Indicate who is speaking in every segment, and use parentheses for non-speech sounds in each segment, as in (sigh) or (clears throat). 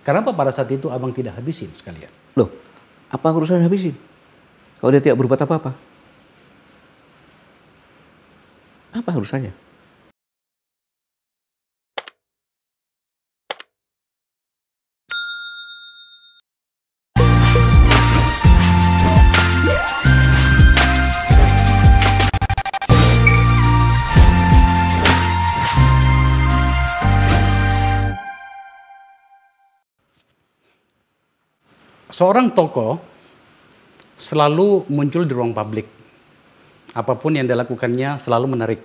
Speaker 1: Kenapa pada saat itu abang tidak habisin sekalian?
Speaker 2: Loh, apa urusan habisin? Kalau dia tidak berbuat apa-apa. Apa urusannya?
Speaker 1: seorang tokoh selalu muncul di ruang publik. Apapun yang dilakukannya selalu menarik.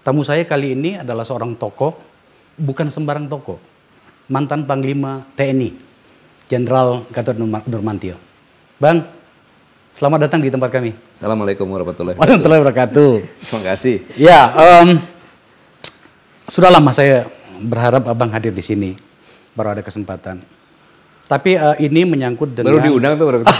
Speaker 1: Tamu saya kali ini adalah seorang tokoh, bukan sembarang tokoh. Mantan Panglima TNI, Jenderal Gatot Nurmantio. Bang, selamat datang di tempat kami. Assalamualaikum
Speaker 2: warahmatullahi wabarakatuh. Warahmatullahi
Speaker 1: wabarakatuh. Terima kasih. Ya, um, sudah lama saya berharap abang hadir di sini. Baru ada kesempatan. Tapi uh, ini menyangkut dengan baru diundang tuh baru uh,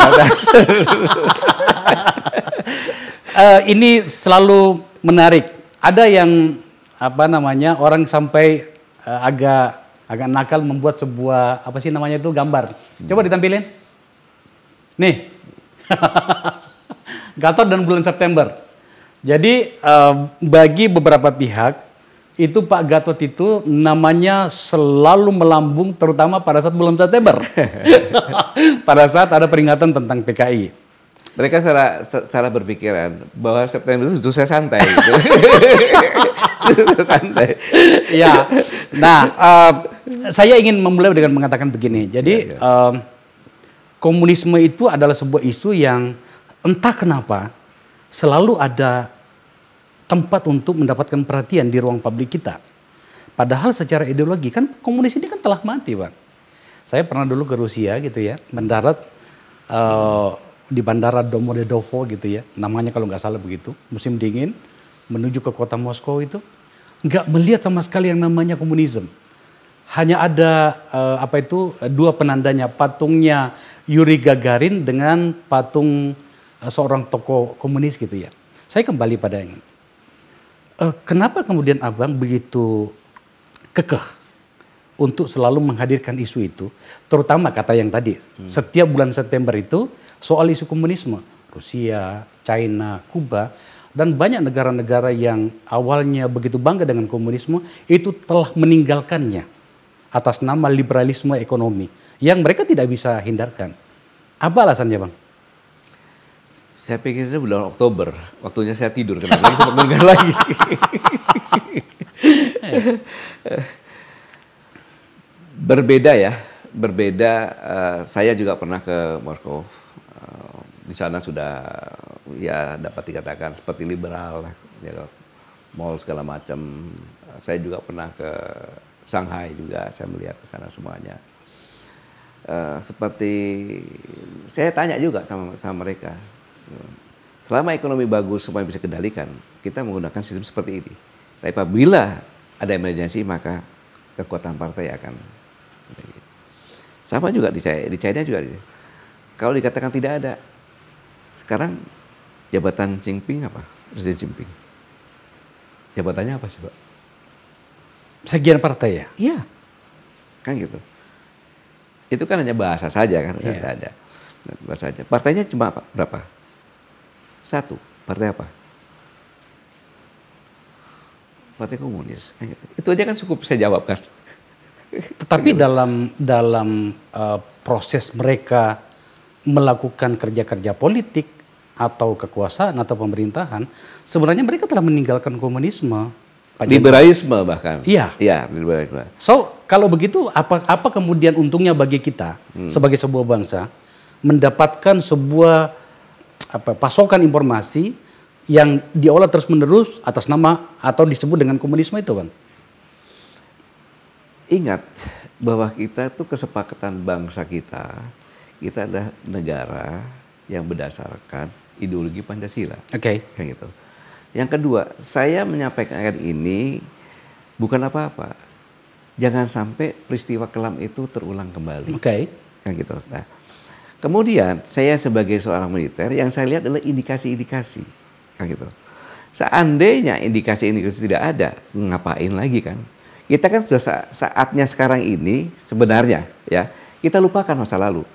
Speaker 1: (laughs) ini selalu menarik. Ada yang apa namanya orang sampai uh, agak agak nakal membuat sebuah apa sih namanya itu gambar. Hmm. Coba ditampilin. Nih. (laughs) Gatot dan bulan September. Jadi uh, bagi beberapa pihak itu Pak Gatot itu namanya selalu melambung terutama pada
Speaker 2: saat bulan September. (laughs) pada saat ada peringatan tentang PKI. Mereka secara, secara berpikiran bahwa September itu saya santai. Gitu. (laughs) santai. ya. Nah, uh, saya ingin memulai dengan mengatakan
Speaker 1: begini. Jadi ya, ya. Uh, komunisme itu adalah sebuah isu yang entah kenapa selalu ada tempat untuk mendapatkan perhatian di ruang publik kita. Padahal secara ideologi kan komunis ini kan telah mati, pak. Saya pernah dulu ke Rusia gitu ya, mendarat uh, di bandara Domodedovo gitu ya, namanya kalau nggak salah begitu, musim dingin, menuju ke kota Moskow itu, nggak melihat sama sekali yang namanya komunisme. Hanya ada uh, apa itu dua penandanya, patungnya Yuri Gagarin dengan patung uh, seorang tokoh komunis gitu ya. Saya kembali pada yang ini Uh, kenapa kemudian Abang begitu kekeh untuk selalu menghadirkan isu itu, terutama kata yang tadi, hmm. setiap bulan September itu soal isu komunisme, Rusia, China, Kuba, dan banyak negara-negara yang awalnya begitu bangga dengan komunisme itu telah meninggalkannya atas nama liberalisme ekonomi yang mereka tidak bisa hindarkan. Apa alasannya, Bang?
Speaker 2: Saya pikirnya bulan Oktober, waktunya saya tidur karena lagi sempat dengar lagi. (laughs) berbeda ya, berbeda. Uh, saya juga pernah ke Moskow. Uh, di sana sudah ya dapat dikatakan seperti liberal, ya, mall segala macam. Uh, saya juga pernah ke Shanghai juga, saya melihat ke sana semuanya. Uh, seperti saya tanya juga sama sama mereka Selama ekonomi bagus semua bisa kendalikan, kita menggunakan sistem seperti ini. Tapi apabila ada emergensi maka kekuatan partai akan sama juga di China, di China juga. Kalau dikatakan tidak ada, sekarang jabatan Jinping apa? Presiden Jinping. Jabatannya apa sih, Pak? Sekian partai ya? Iya. Kan gitu. Itu kan hanya bahasa saja kan, iya. tidak ada. Bahasa saja. Partainya cuma berapa? Satu, partai apa? Partai Komunis. Ah, iya. Itu aja kan cukup saya jawabkan. Tetapi dalam
Speaker 1: dalam uh, proses mereka melakukan kerja-kerja politik atau kekuasaan atau pemerintahan, sebenarnya mereka telah meninggalkan komunisme. Pak liberalisme
Speaker 2: Jendera. bahkan. Iya. Iya, liberalisme.
Speaker 1: So, kalau begitu apa apa kemudian untungnya bagi kita hmm. sebagai sebuah bangsa mendapatkan sebuah apa pasokan informasi yang diolah terus-menerus atas nama atau disebut dengan komunisme itu, Bang.
Speaker 2: Ingat bahwa kita itu kesepakatan bangsa kita, kita adalah negara yang berdasarkan ideologi Pancasila. Oke. Okay. Kayak gitu. Yang kedua, saya menyampaikan ini bukan apa-apa. Jangan sampai peristiwa kelam itu terulang kembali. Oke. Okay. Kayak gitu. Nah, Kemudian saya sebagai seorang militer yang saya lihat adalah indikasi-indikasi kan gitu. Seandainya indikasi-indikasi tidak ada, ngapain lagi kan? Kita kan sudah saatnya sekarang ini sebenarnya ya kita lupakan masa lalu,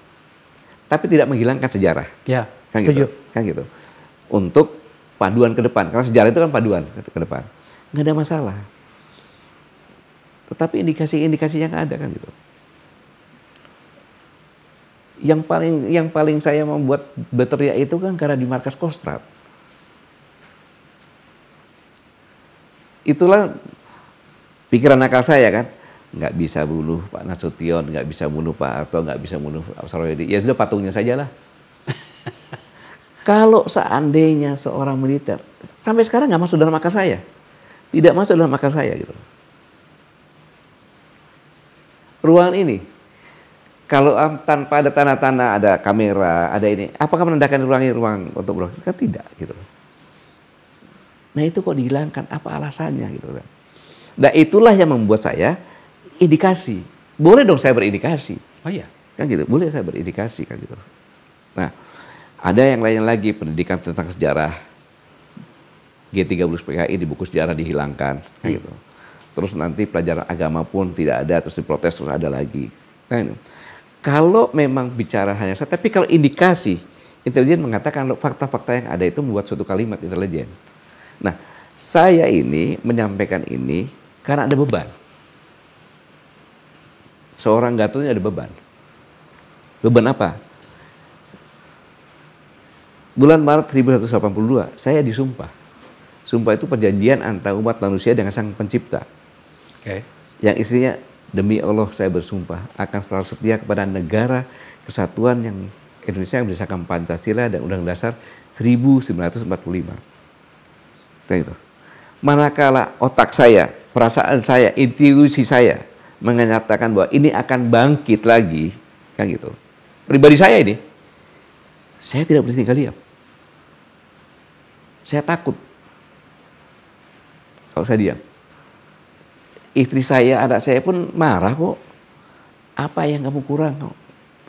Speaker 2: tapi tidak menghilangkan sejarah. Ya, kan gitu, setuju. Gitu, kan gitu. Untuk paduan ke depan, karena sejarah itu kan paduan ke depan, nggak ada masalah. Tetapi indikasi-indikasi yang ada kan gitu yang paling yang paling saya membuat berteriak itu kan karena di markas kostrat. Itulah pikiran akal saya kan. Nggak bisa bunuh Pak Nasution, nggak bisa bunuh Pak Harto, nggak bisa bunuh Pak Saroyedi. Ya sudah patungnya saja lah. (laughs) Kalau seandainya seorang militer, sampai sekarang nggak masuk dalam akal saya. Tidak masuk dalam akal saya gitu. Ruangan ini, kalau um, tanpa ada tanah-tanah, ada kamera, ada ini, apakah menandakan ruangnya ruang untuk berobat? Kan tidak gitu. Nah itu kok dihilangkan? Apa alasannya gitu kan? Nah itulah yang membuat saya indikasi. Boleh dong saya berindikasi. Oh iya. Kan gitu. Boleh saya berindikasi kan gitu. Nah, ada yang lain lagi pendidikan tentang sejarah. G30 PKI di buku sejarah dihilangkan kan hmm. gitu. Terus nanti pelajaran agama pun tidak ada terus diprotes terus ada lagi. Nah, ini. Kalau memang bicara hanya satu, tapi kalau indikasi intelijen mengatakan fakta-fakta yang ada itu membuat suatu kalimat intelijen. Nah, saya ini menyampaikan ini karena ada beban. Seorang Gatot ada beban. Beban apa? Bulan Maret 1182, saya disumpah. Sumpah itu perjanjian antara umat manusia dengan Sang Pencipta. Okay. Yang istrinya Demi Allah saya bersumpah akan selalu setia kepada negara kesatuan yang Indonesia yang berdasarkan Pancasila dan Undang-Undang Dasar 1945. Kayak itu. Manakala otak saya, perasaan saya, intuisi saya menyatakan bahwa ini akan bangkit lagi, kan gitu. Pribadi saya ini, saya tidak boleh tinggal diam. Saya takut kalau saya diam. Istri saya, anak saya pun marah kok. Apa yang kamu kurang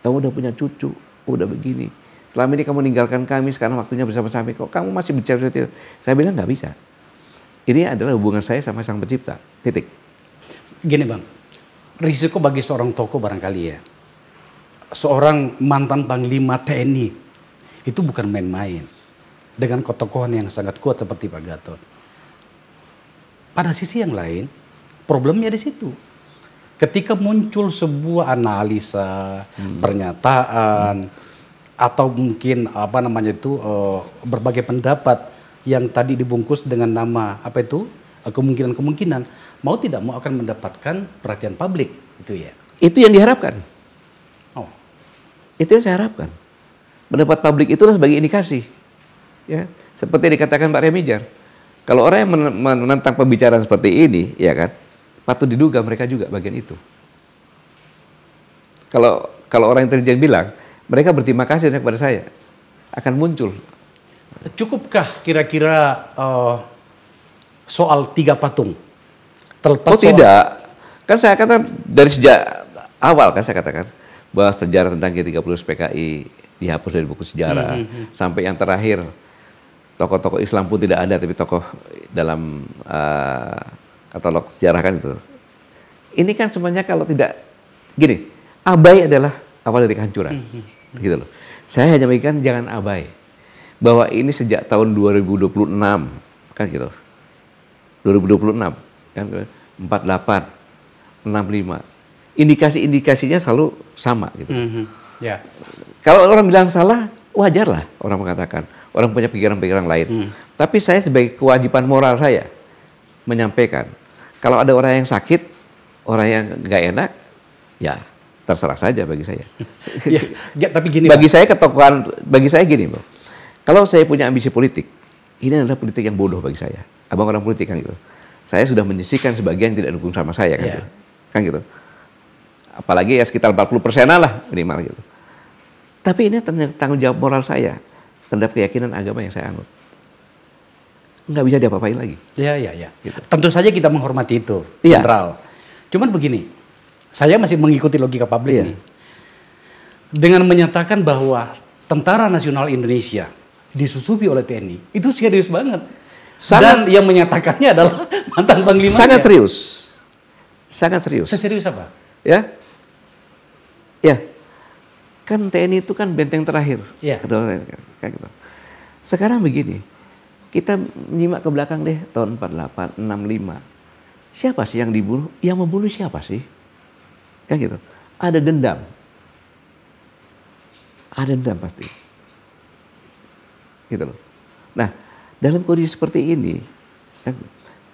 Speaker 2: Kamu udah punya cucu, udah begini. Selama ini kamu meninggalkan kami, sekarang waktunya bersama sama kok. Kamu masih bicara seperti itu. Saya bilang nggak bisa. Ini adalah hubungan saya sama Sang Pencipta. Titik.
Speaker 1: Gini Bang, risiko bagi seorang toko barangkali ya. Seorang mantan panglima TNI itu bukan main-main. Dengan ketokohan yang sangat kuat seperti Pak Gatot. Pada sisi yang lain, Problemnya di situ. Ketika muncul sebuah analisa, hmm. pernyataan, hmm. atau mungkin apa namanya itu uh, berbagai pendapat yang tadi dibungkus dengan nama apa itu kemungkinan-kemungkinan, mau tidak mau akan mendapatkan perhatian publik itu ya. Itu yang diharapkan.
Speaker 2: Oh, itu yang saya harapkan. mendapat publik itulah sebagai indikasi, ya seperti dikatakan Pak Remijar. Kalau orang yang menentang pembicaraan seperti ini, ya kan, patut diduga mereka juga bagian itu. Kalau kalau orang intelijen bilang, mereka berterima kasih kepada saya akan muncul.
Speaker 1: Cukupkah kira-kira uh, soal tiga patung?
Speaker 2: Terlepas oh soal... tidak, kan saya katakan dari sejak awal kan saya katakan bahwa sejarah tentang G30 PKI dihapus dari buku sejarah mm -hmm. sampai yang terakhir tokoh-tokoh Islam pun tidak ada tapi tokoh dalam uh, katalog sejarah kan itu. Ini kan semuanya kalau tidak gini, abai adalah awal dari kehancuran. Hmm, hmm, hmm. Gitu loh. Saya hanya mengingatkan jangan abai bahwa ini sejak tahun 2026 kan gitu. 2026 kan 48 65. Indikasi-indikasinya selalu sama gitu. Mm -hmm. yeah. Kalau orang bilang salah, wajarlah orang mengatakan. Orang punya pikiran-pikiran lain. Mm. Tapi saya sebagai kewajiban moral saya menyampaikan kalau ada orang yang sakit, orang yang nggak enak, ya terserah saja bagi saya. (laughs) Ya,
Speaker 1: ya, tapi gini. Bagi bang.
Speaker 2: saya ketokohan, bagi saya gini, Bro. Kalau saya punya ambisi politik, ini adalah politik yang bodoh bagi saya. Abang orang politik kan gitu. Saya sudah menyisihkan sebagian yang tidak dukung sama saya kan ya. gitu. Kan gitu. Apalagi ya sekitar 40 persen lah minimal gitu. Tapi ini tanggung jawab moral saya terhadap keyakinan agama yang saya anut nggak bisa diapa-apain lagi. Ya, ya, ya. Gitu. Tentu saja kita
Speaker 1: menghormati itu, ya. netral. Cuman begini, saya masih mengikuti logika publik ya. nih. Dengan menyatakan bahwa Tentara Nasional Indonesia disusupi oleh TNI, itu serius banget. Sangat, Dan yang menyatakannya adalah (laughs) mantan panglima. Sangat
Speaker 2: serius. Sangat serius. Seserius apa? Ya. Ya. Kan TNI itu kan benteng terakhir. Ya. Sekarang begini, kita menyimak ke belakang deh tahun 48, 65. Siapa sih yang dibunuh? Yang membunuh siapa sih? Kan gitu. Ada dendam. Ada dendam pasti. Gitu loh. Nah, dalam kondisi seperti ini kan,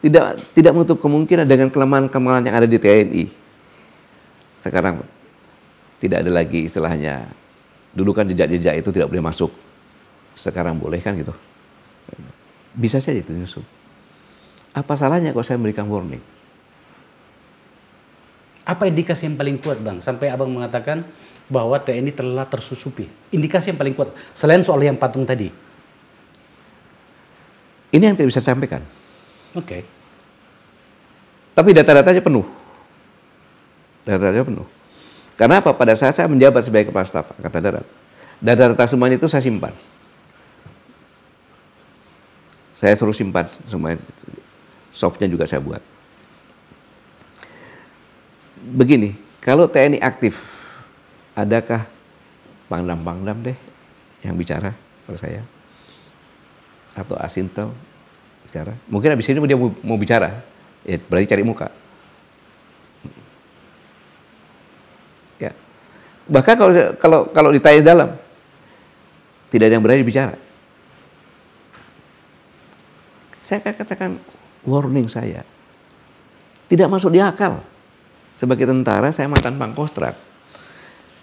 Speaker 2: tidak tidak menutup kemungkinan dengan kelemahan-kelemahan yang ada di TNI. Sekarang tidak ada lagi istilahnya dulu kan jejak-jejak itu tidak boleh masuk. Sekarang boleh kan gitu. Bisa saja itu Yusuf. Apa salahnya kalau saya memberikan warning?
Speaker 1: Apa indikasi yang paling kuat Bang? Sampai Abang mengatakan bahwa TNI telah tersusupi. Indikasi yang paling kuat. Selain soal yang patung tadi.
Speaker 2: Ini yang tidak bisa saya sampaikan. Oke. Okay. Tapi data-datanya penuh. Data-datanya penuh. Karena apa? Pada saat saya menjabat sebagai Kepala Staf kata Darat, data-data semuanya itu saya simpan. Saya suruh simpan semua softnya juga saya buat. Begini, kalau TNI aktif, adakah pangdam-pangdam deh yang bicara pada saya? Atau asintel bicara? Mungkin abis ini dia mau, mau bicara, ya berarti cari muka. Ya. Bahkan kalau kalau kalau ditanya dalam, tidak ada yang berani bicara. Saya akan katakan warning saya. Tidak masuk di akal. Sebagai tentara saya mantan pangkostrat.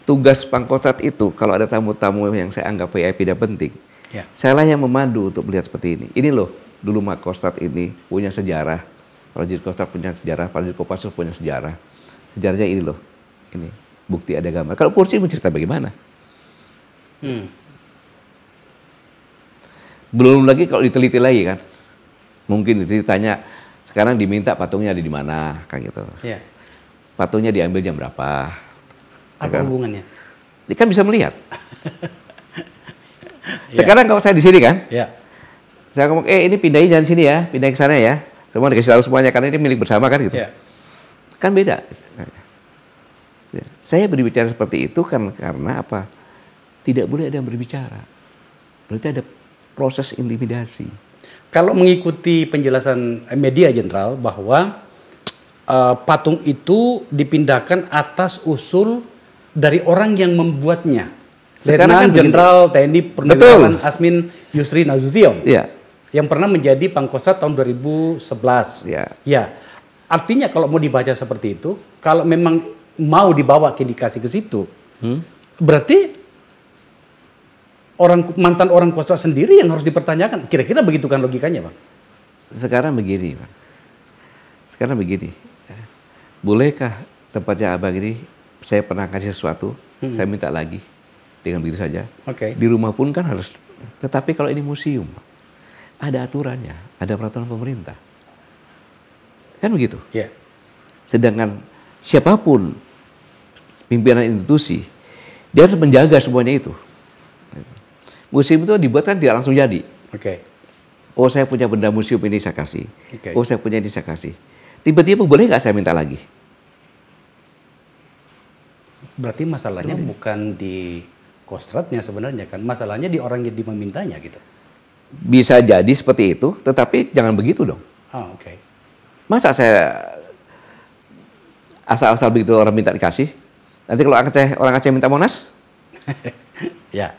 Speaker 2: Tugas pangkostrat itu kalau ada tamu-tamu yang saya anggap VIP tidak penting. Ya. Saya lah yang memandu untuk melihat seperti ini. Ini loh dulu Makostrat ini punya sejarah. Prajurit Kostrat punya sejarah, Prajurit Kopassus punya sejarah. Sejarahnya ini loh. Ini bukti ada gambar. Kalau kursi mencerita bagaimana? Hmm. Belum lagi kalau diteliti lagi kan, Mungkin itu ditanya sekarang diminta patungnya ada di mana kan gitu. Yeah. Patungnya diambil jam berapa? Ya apa kan? hubungannya? Dia kan bisa melihat. (laughs) Iya. sekarang yeah. kalau saya di sini kan, yeah. saya ngomong, eh ini pindahin jangan sini ya, pindah ke sana ya. Semua dikasih tahu semuanya karena ini milik bersama kan gitu. Yeah. Kan beda. Iya. Saya berbicara seperti itu kan karena apa? Tidak boleh ada yang berbicara. Berarti ada proses intimidasi kalau mengikuti penjelasan eh, media jenderal bahwa
Speaker 1: uh, patung itu dipindahkan atas usul dari orang yang membuatnya.
Speaker 2: Sekarang kan Jenderal
Speaker 1: TNI Purnawirawan Asmin Yusri Nazution Iya. Yang pernah menjadi Pangkostrat tahun 2011. Iya. Ya. Artinya kalau mau dibaca seperti itu, kalau memang mau dibawa ke dikasih ke situ, hmm? berarti orang mantan orang kuasa sendiri yang harus dipertanyakan.
Speaker 2: Kira-kira begitu kan logikanya, Bang? Sekarang begini, Bang. Sekarang begini. Bolehkah tempatnya Abang ini saya pernah kasih sesuatu, hmm. saya minta lagi dengan begitu saja. Oke. Okay. Di rumah pun kan harus tetapi kalau ini museum ada aturannya, ada peraturan pemerintah. Kan begitu? Yeah. Sedangkan siapapun pimpinan institusi dia harus menjaga semuanya itu. Museum itu dibuat kan tidak langsung jadi. Oke. Okay. Oh saya punya benda museum ini saya kasih. Okay. Oh saya punya ini saya kasih. Tiba-tiba boleh nggak saya minta lagi?
Speaker 1: Berarti masalahnya
Speaker 2: bukan di kostratnya sebenarnya kan, masalahnya di orang yang dimintanya gitu. Bisa jadi seperti itu, tetapi jangan begitu dong. Oh, oke. Okay. Masa saya asal-asal begitu orang minta dikasih? Nanti kalau Aceh, orang Aceh minta Monas? (laughs) ya.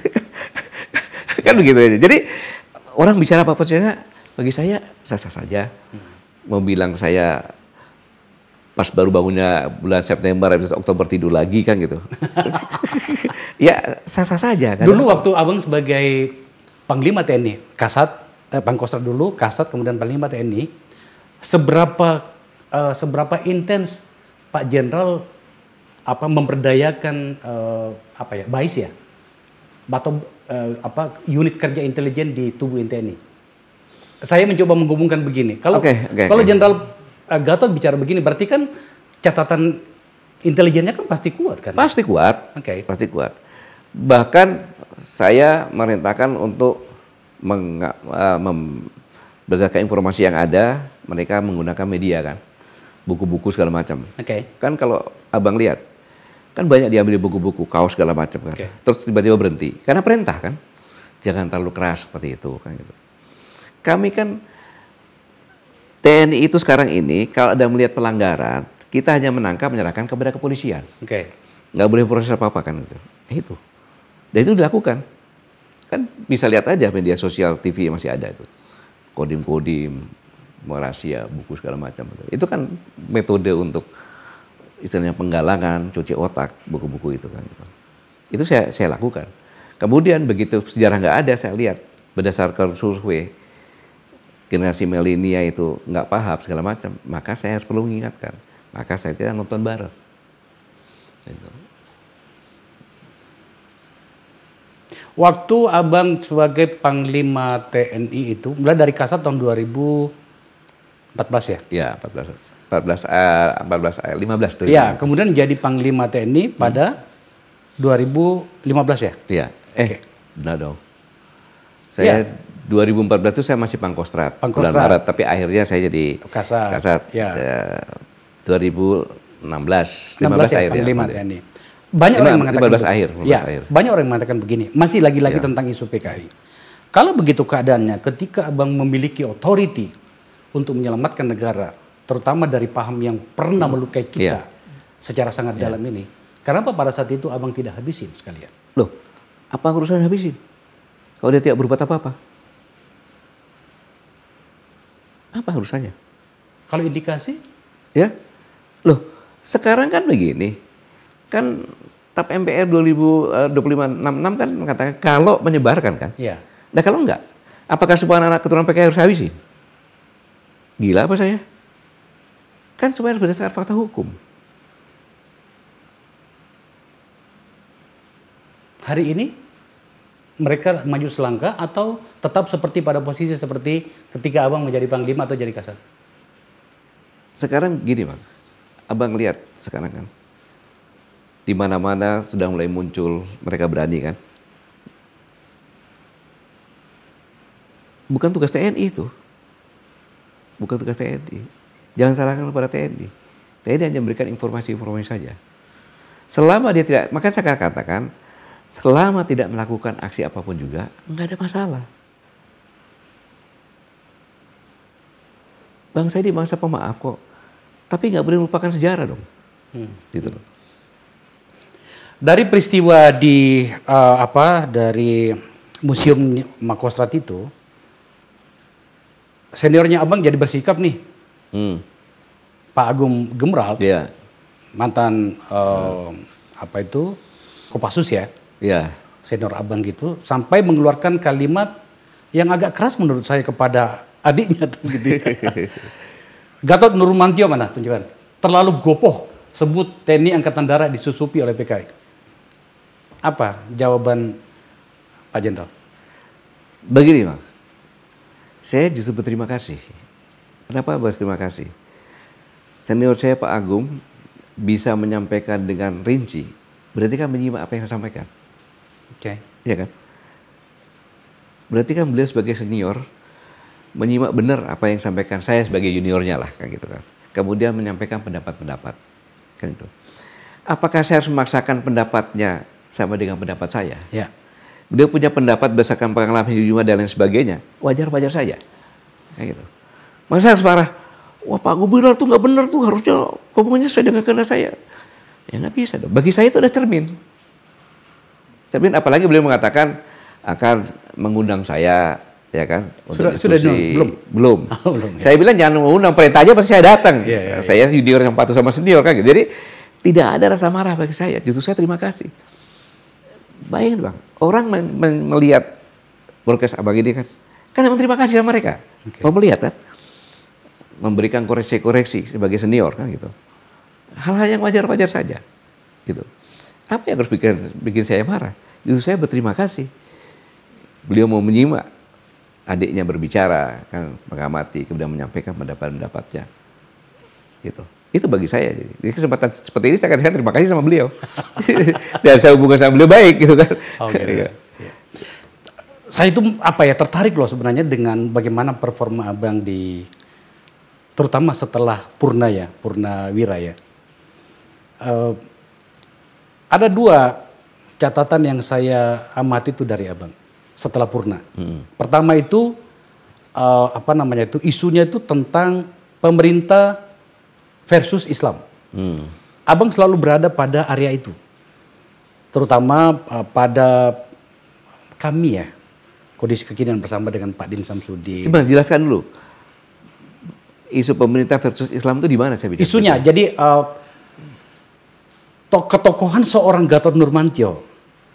Speaker 2: (laughs) kan begitu aja. Jadi orang bicara apa percaya bagi saya sah-sah saja. Mau bilang saya pas baru bangunnya bulan September habis Oktober tidur lagi kan gitu. (laughs) ya sah-sah saja kan. Dulu waktu Abang sebagai
Speaker 1: Panglima TNI, Kasat eh, Pangkostrat dulu, Kasat kemudian Panglima TNI, seberapa eh, seberapa intens Pak Jenderal apa memperdayakan eh, apa ya? Bais ya? atau uh, eh, apa unit kerja intelijen di tubuh TNI. Saya mencoba menghubungkan begini. Kalau okay, okay, kalau okay. Jenderal uh, Gatot bicara begini berarti kan catatan intelijennya kan pasti kuat kan?
Speaker 2: Pasti kuat. Oke. Okay. Pasti kuat. Bahkan saya merintahkan untuk meng, uh, eh, mem, berdasarkan informasi yang ada, mereka menggunakan media kan, buku-buku segala macam. Oke. Okay. Kan kalau abang lihat Kan banyak diambil buku-buku, kaos segala macam kan. Okay. Terus tiba-tiba berhenti karena perintah kan. Jangan terlalu keras seperti itu kan gitu. Kami kan TNI itu sekarang ini kalau ada melihat pelanggaran, kita hanya menangkap menyerahkan kepada kepolisian. Oke. Okay. Nggak boleh proses apa-apa kan gitu. Nah, itu. Dan itu dilakukan. Kan bisa lihat aja media sosial TV masih ada itu. Kodim-kodim, rahasia, buku segala macam. Itu kan metode untuk istilahnya penggalangan, cuci otak, buku-buku itu kan. Gitu. Itu saya, saya lakukan. Kemudian begitu sejarah nggak ada, saya lihat berdasarkan survei generasi milenial itu nggak paham segala macam, maka saya harus perlu mengingatkan. Maka saya tidak nonton bareng. Gitu. Waktu abang sebagai
Speaker 1: panglima TNI itu mulai dari kasat tahun 2014 ya?
Speaker 2: Iya 14. 14 14 15 tuh. Ya,
Speaker 1: kemudian jadi Panglima TNI hmm. pada hmm. 2015 ya?
Speaker 2: Iya. Eh, okay. enggak dong. Saya ya. 2014 itu saya masih pangkostrat, pangkostrat. bulan Maret, tapi akhirnya saya jadi kasat. Kasat. Ya. Ya, 2016, 15 ya, akhirnya. Panglima ya. TNI. Banyak 5, orang yang mengatakan 15 gitu. akhir, 15 ya, akhir.
Speaker 1: Banyak orang yang mengatakan begini, masih lagi-lagi ya. tentang isu PKI. Kalau begitu keadaannya, ketika Abang memiliki authority untuk menyelamatkan negara, terutama dari paham yang pernah hmm. melukai kita yeah. secara sangat yeah. dalam ini. Kenapa pada saat itu abang tidak habisin sekalian?
Speaker 2: Loh, apa urusan habisin? Kalau dia tidak berbuat apa-apa. Apa urusannya? Kalau indikasi? Ya. Loh, sekarang kan begini. Kan TAP MPR 202566 eh, kan mengatakan kalau menyebarkan kan. Iya. Nah kalau enggak, apakah sebuah anak keturunan PKI harus habisin? Gila apa saya? Kan semuanya harus berdasarkan fakta hukum.
Speaker 1: Hari ini mereka maju selangkah atau tetap seperti pada posisi seperti ketika abang menjadi panglima atau jadi kasat?
Speaker 2: Sekarang gini bang, abang lihat sekarang kan, di mana-mana sudah mulai muncul mereka berani kan. Bukan tugas TNI itu, bukan tugas TNI Jangan salahkan kepada TNI. TNI hanya memberikan informasi-informasi saja. Selama dia tidak, maka saya katakan, selama tidak melakukan aksi apapun juga, nggak ada masalah. Bangsa ini bangsa pemaaf kok, tapi nggak boleh melupakan sejarah dong. Hmm. Gitu loh.
Speaker 1: Dari peristiwa di uh, apa dari Museum Makosrat itu, seniornya abang jadi bersikap nih hmm. Pak Agung Gemral, yeah. mantan uh, apa itu Kopassus ya, yeah. senior abang gitu, sampai mengeluarkan kalimat yang agak keras menurut saya kepada adiknya tuh gitu. (laughs) Gatot Nurmantio mana tunjukkan? Terlalu gopoh sebut TNI Angkatan Darat disusupi oleh PKI.
Speaker 2: Apa jawaban Pak Jenderal? Begini, Bang. Saya justru berterima kasih Kenapa Terima kasih? Senior saya Pak Agung bisa menyampaikan dengan rinci, berarti kan menyimak apa yang saya sampaikan. Oke. Okay. Iya kan? Berarti kan beliau sebagai senior menyimak benar apa yang sampaikan saya sebagai juniornya lah kan gitu kan. Kemudian menyampaikan pendapat-pendapat kan itu. Apakah saya harus memaksakan pendapatnya sama dengan pendapat saya? Ya. Beliau punya pendapat berdasarkan pengalaman hidupnya dan lain sebagainya. Wajar-wajar saja. Kayak gitu. Masa yang separah, Wah Pak Gubernur tuh nggak benar tuh harusnya ngomongnya sesuai dengan kena saya. Ya nggak bisa dong. Bagi saya itu ada cermin. Cermin apalagi beliau mengatakan akan mengundang saya ya kan untuk sudah, diskusi. sudah belum belum, (laughs) oh, belum ya. saya bilang jangan mengundang perintah aja pasti saya datang ya, ya, saya junior yang patuh sama senior kan gitu. jadi tidak ada rasa marah bagi saya justru saya terima kasih bayangin bang orang melihat broadcast abang ini kan kan emang terima kasih sama mereka okay. melihat kan memberikan koreksi-koreksi sebagai senior kan gitu. Hal-hal yang wajar-wajar saja gitu. Apa yang harus bikin bikin saya marah? itu saya berterima kasih. Beliau mau menyimak adiknya berbicara kan mengamati kemudian menyampaikan pendapat-pendapatnya gitu itu bagi saya jadi Di kesempatan seperti ini saya katakan terima kasih sama beliau (laughs) dan saya hubungan sama beliau baik gitu kan okay. ya. saya itu
Speaker 1: apa ya tertarik loh sebenarnya dengan bagaimana performa abang di terutama setelah purna ya Purnawira ya. Uh, eh, ada dua catatan yang saya amati itu dari Abang setelah Purna. Hmm. Pertama itu uh, apa namanya itu isunya itu tentang pemerintah versus Islam. Hmm. Abang selalu berada pada area itu, terutama uh, pada kami ya kondisi kekinian bersama dengan Pak Din Samsudin. Coba
Speaker 2: jelaskan dulu isu pemerintah versus Islam itu di mana saya bicara? Isunya,
Speaker 1: jadi uh, to ketokohan seorang Gatot Nurmantio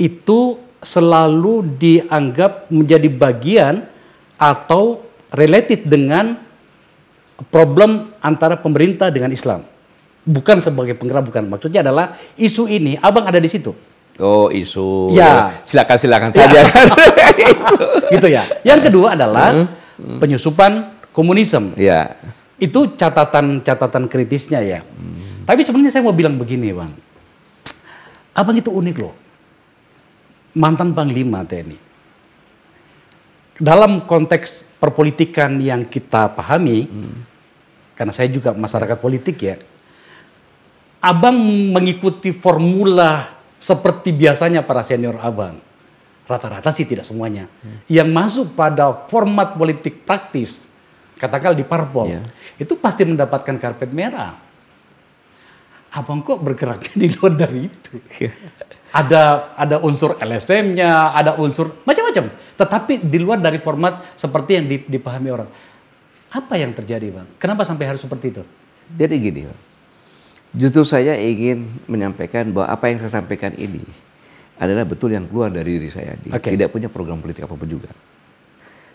Speaker 1: itu selalu dianggap menjadi bagian atau related dengan problem antara pemerintah dengan Islam. Bukan sebagai penggerak, bukan. Maksudnya adalah isu ini, abang ada di situ.
Speaker 2: Oh isu. Ya. ya silakan silakan ya. saja. (laughs)
Speaker 1: gitu ya. Yang kedua adalah penyusupan komunisme. Ya. Itu catatan-catatan kritisnya ya. Hmm. Tapi sebenarnya saya mau bilang begini, Bang. Abang itu unik loh. Mantan Panglima TNI. Dalam konteks perpolitikan yang kita pahami, hmm. karena saya juga masyarakat politik ya, Abang mengikuti formula seperti biasanya para senior Abang rata-rata sih tidak semuanya hmm. yang masuk pada format politik praktis katakan di parpol, yeah. itu pasti mendapatkan karpet merah. Abang kok bergeraknya di luar dari itu. Iya. Ada ada unsur LSM-nya, ada unsur macam-macam. Tetapi di luar dari format seperti yang dipahami orang. Apa yang terjadi, Bang? Kenapa sampai harus seperti itu?
Speaker 2: Jadi gini, Bang. Justru saya ingin menyampaikan bahwa apa yang saya sampaikan ini adalah betul yang keluar dari diri saya. Okay. Tidak punya program politik apa apapun juga.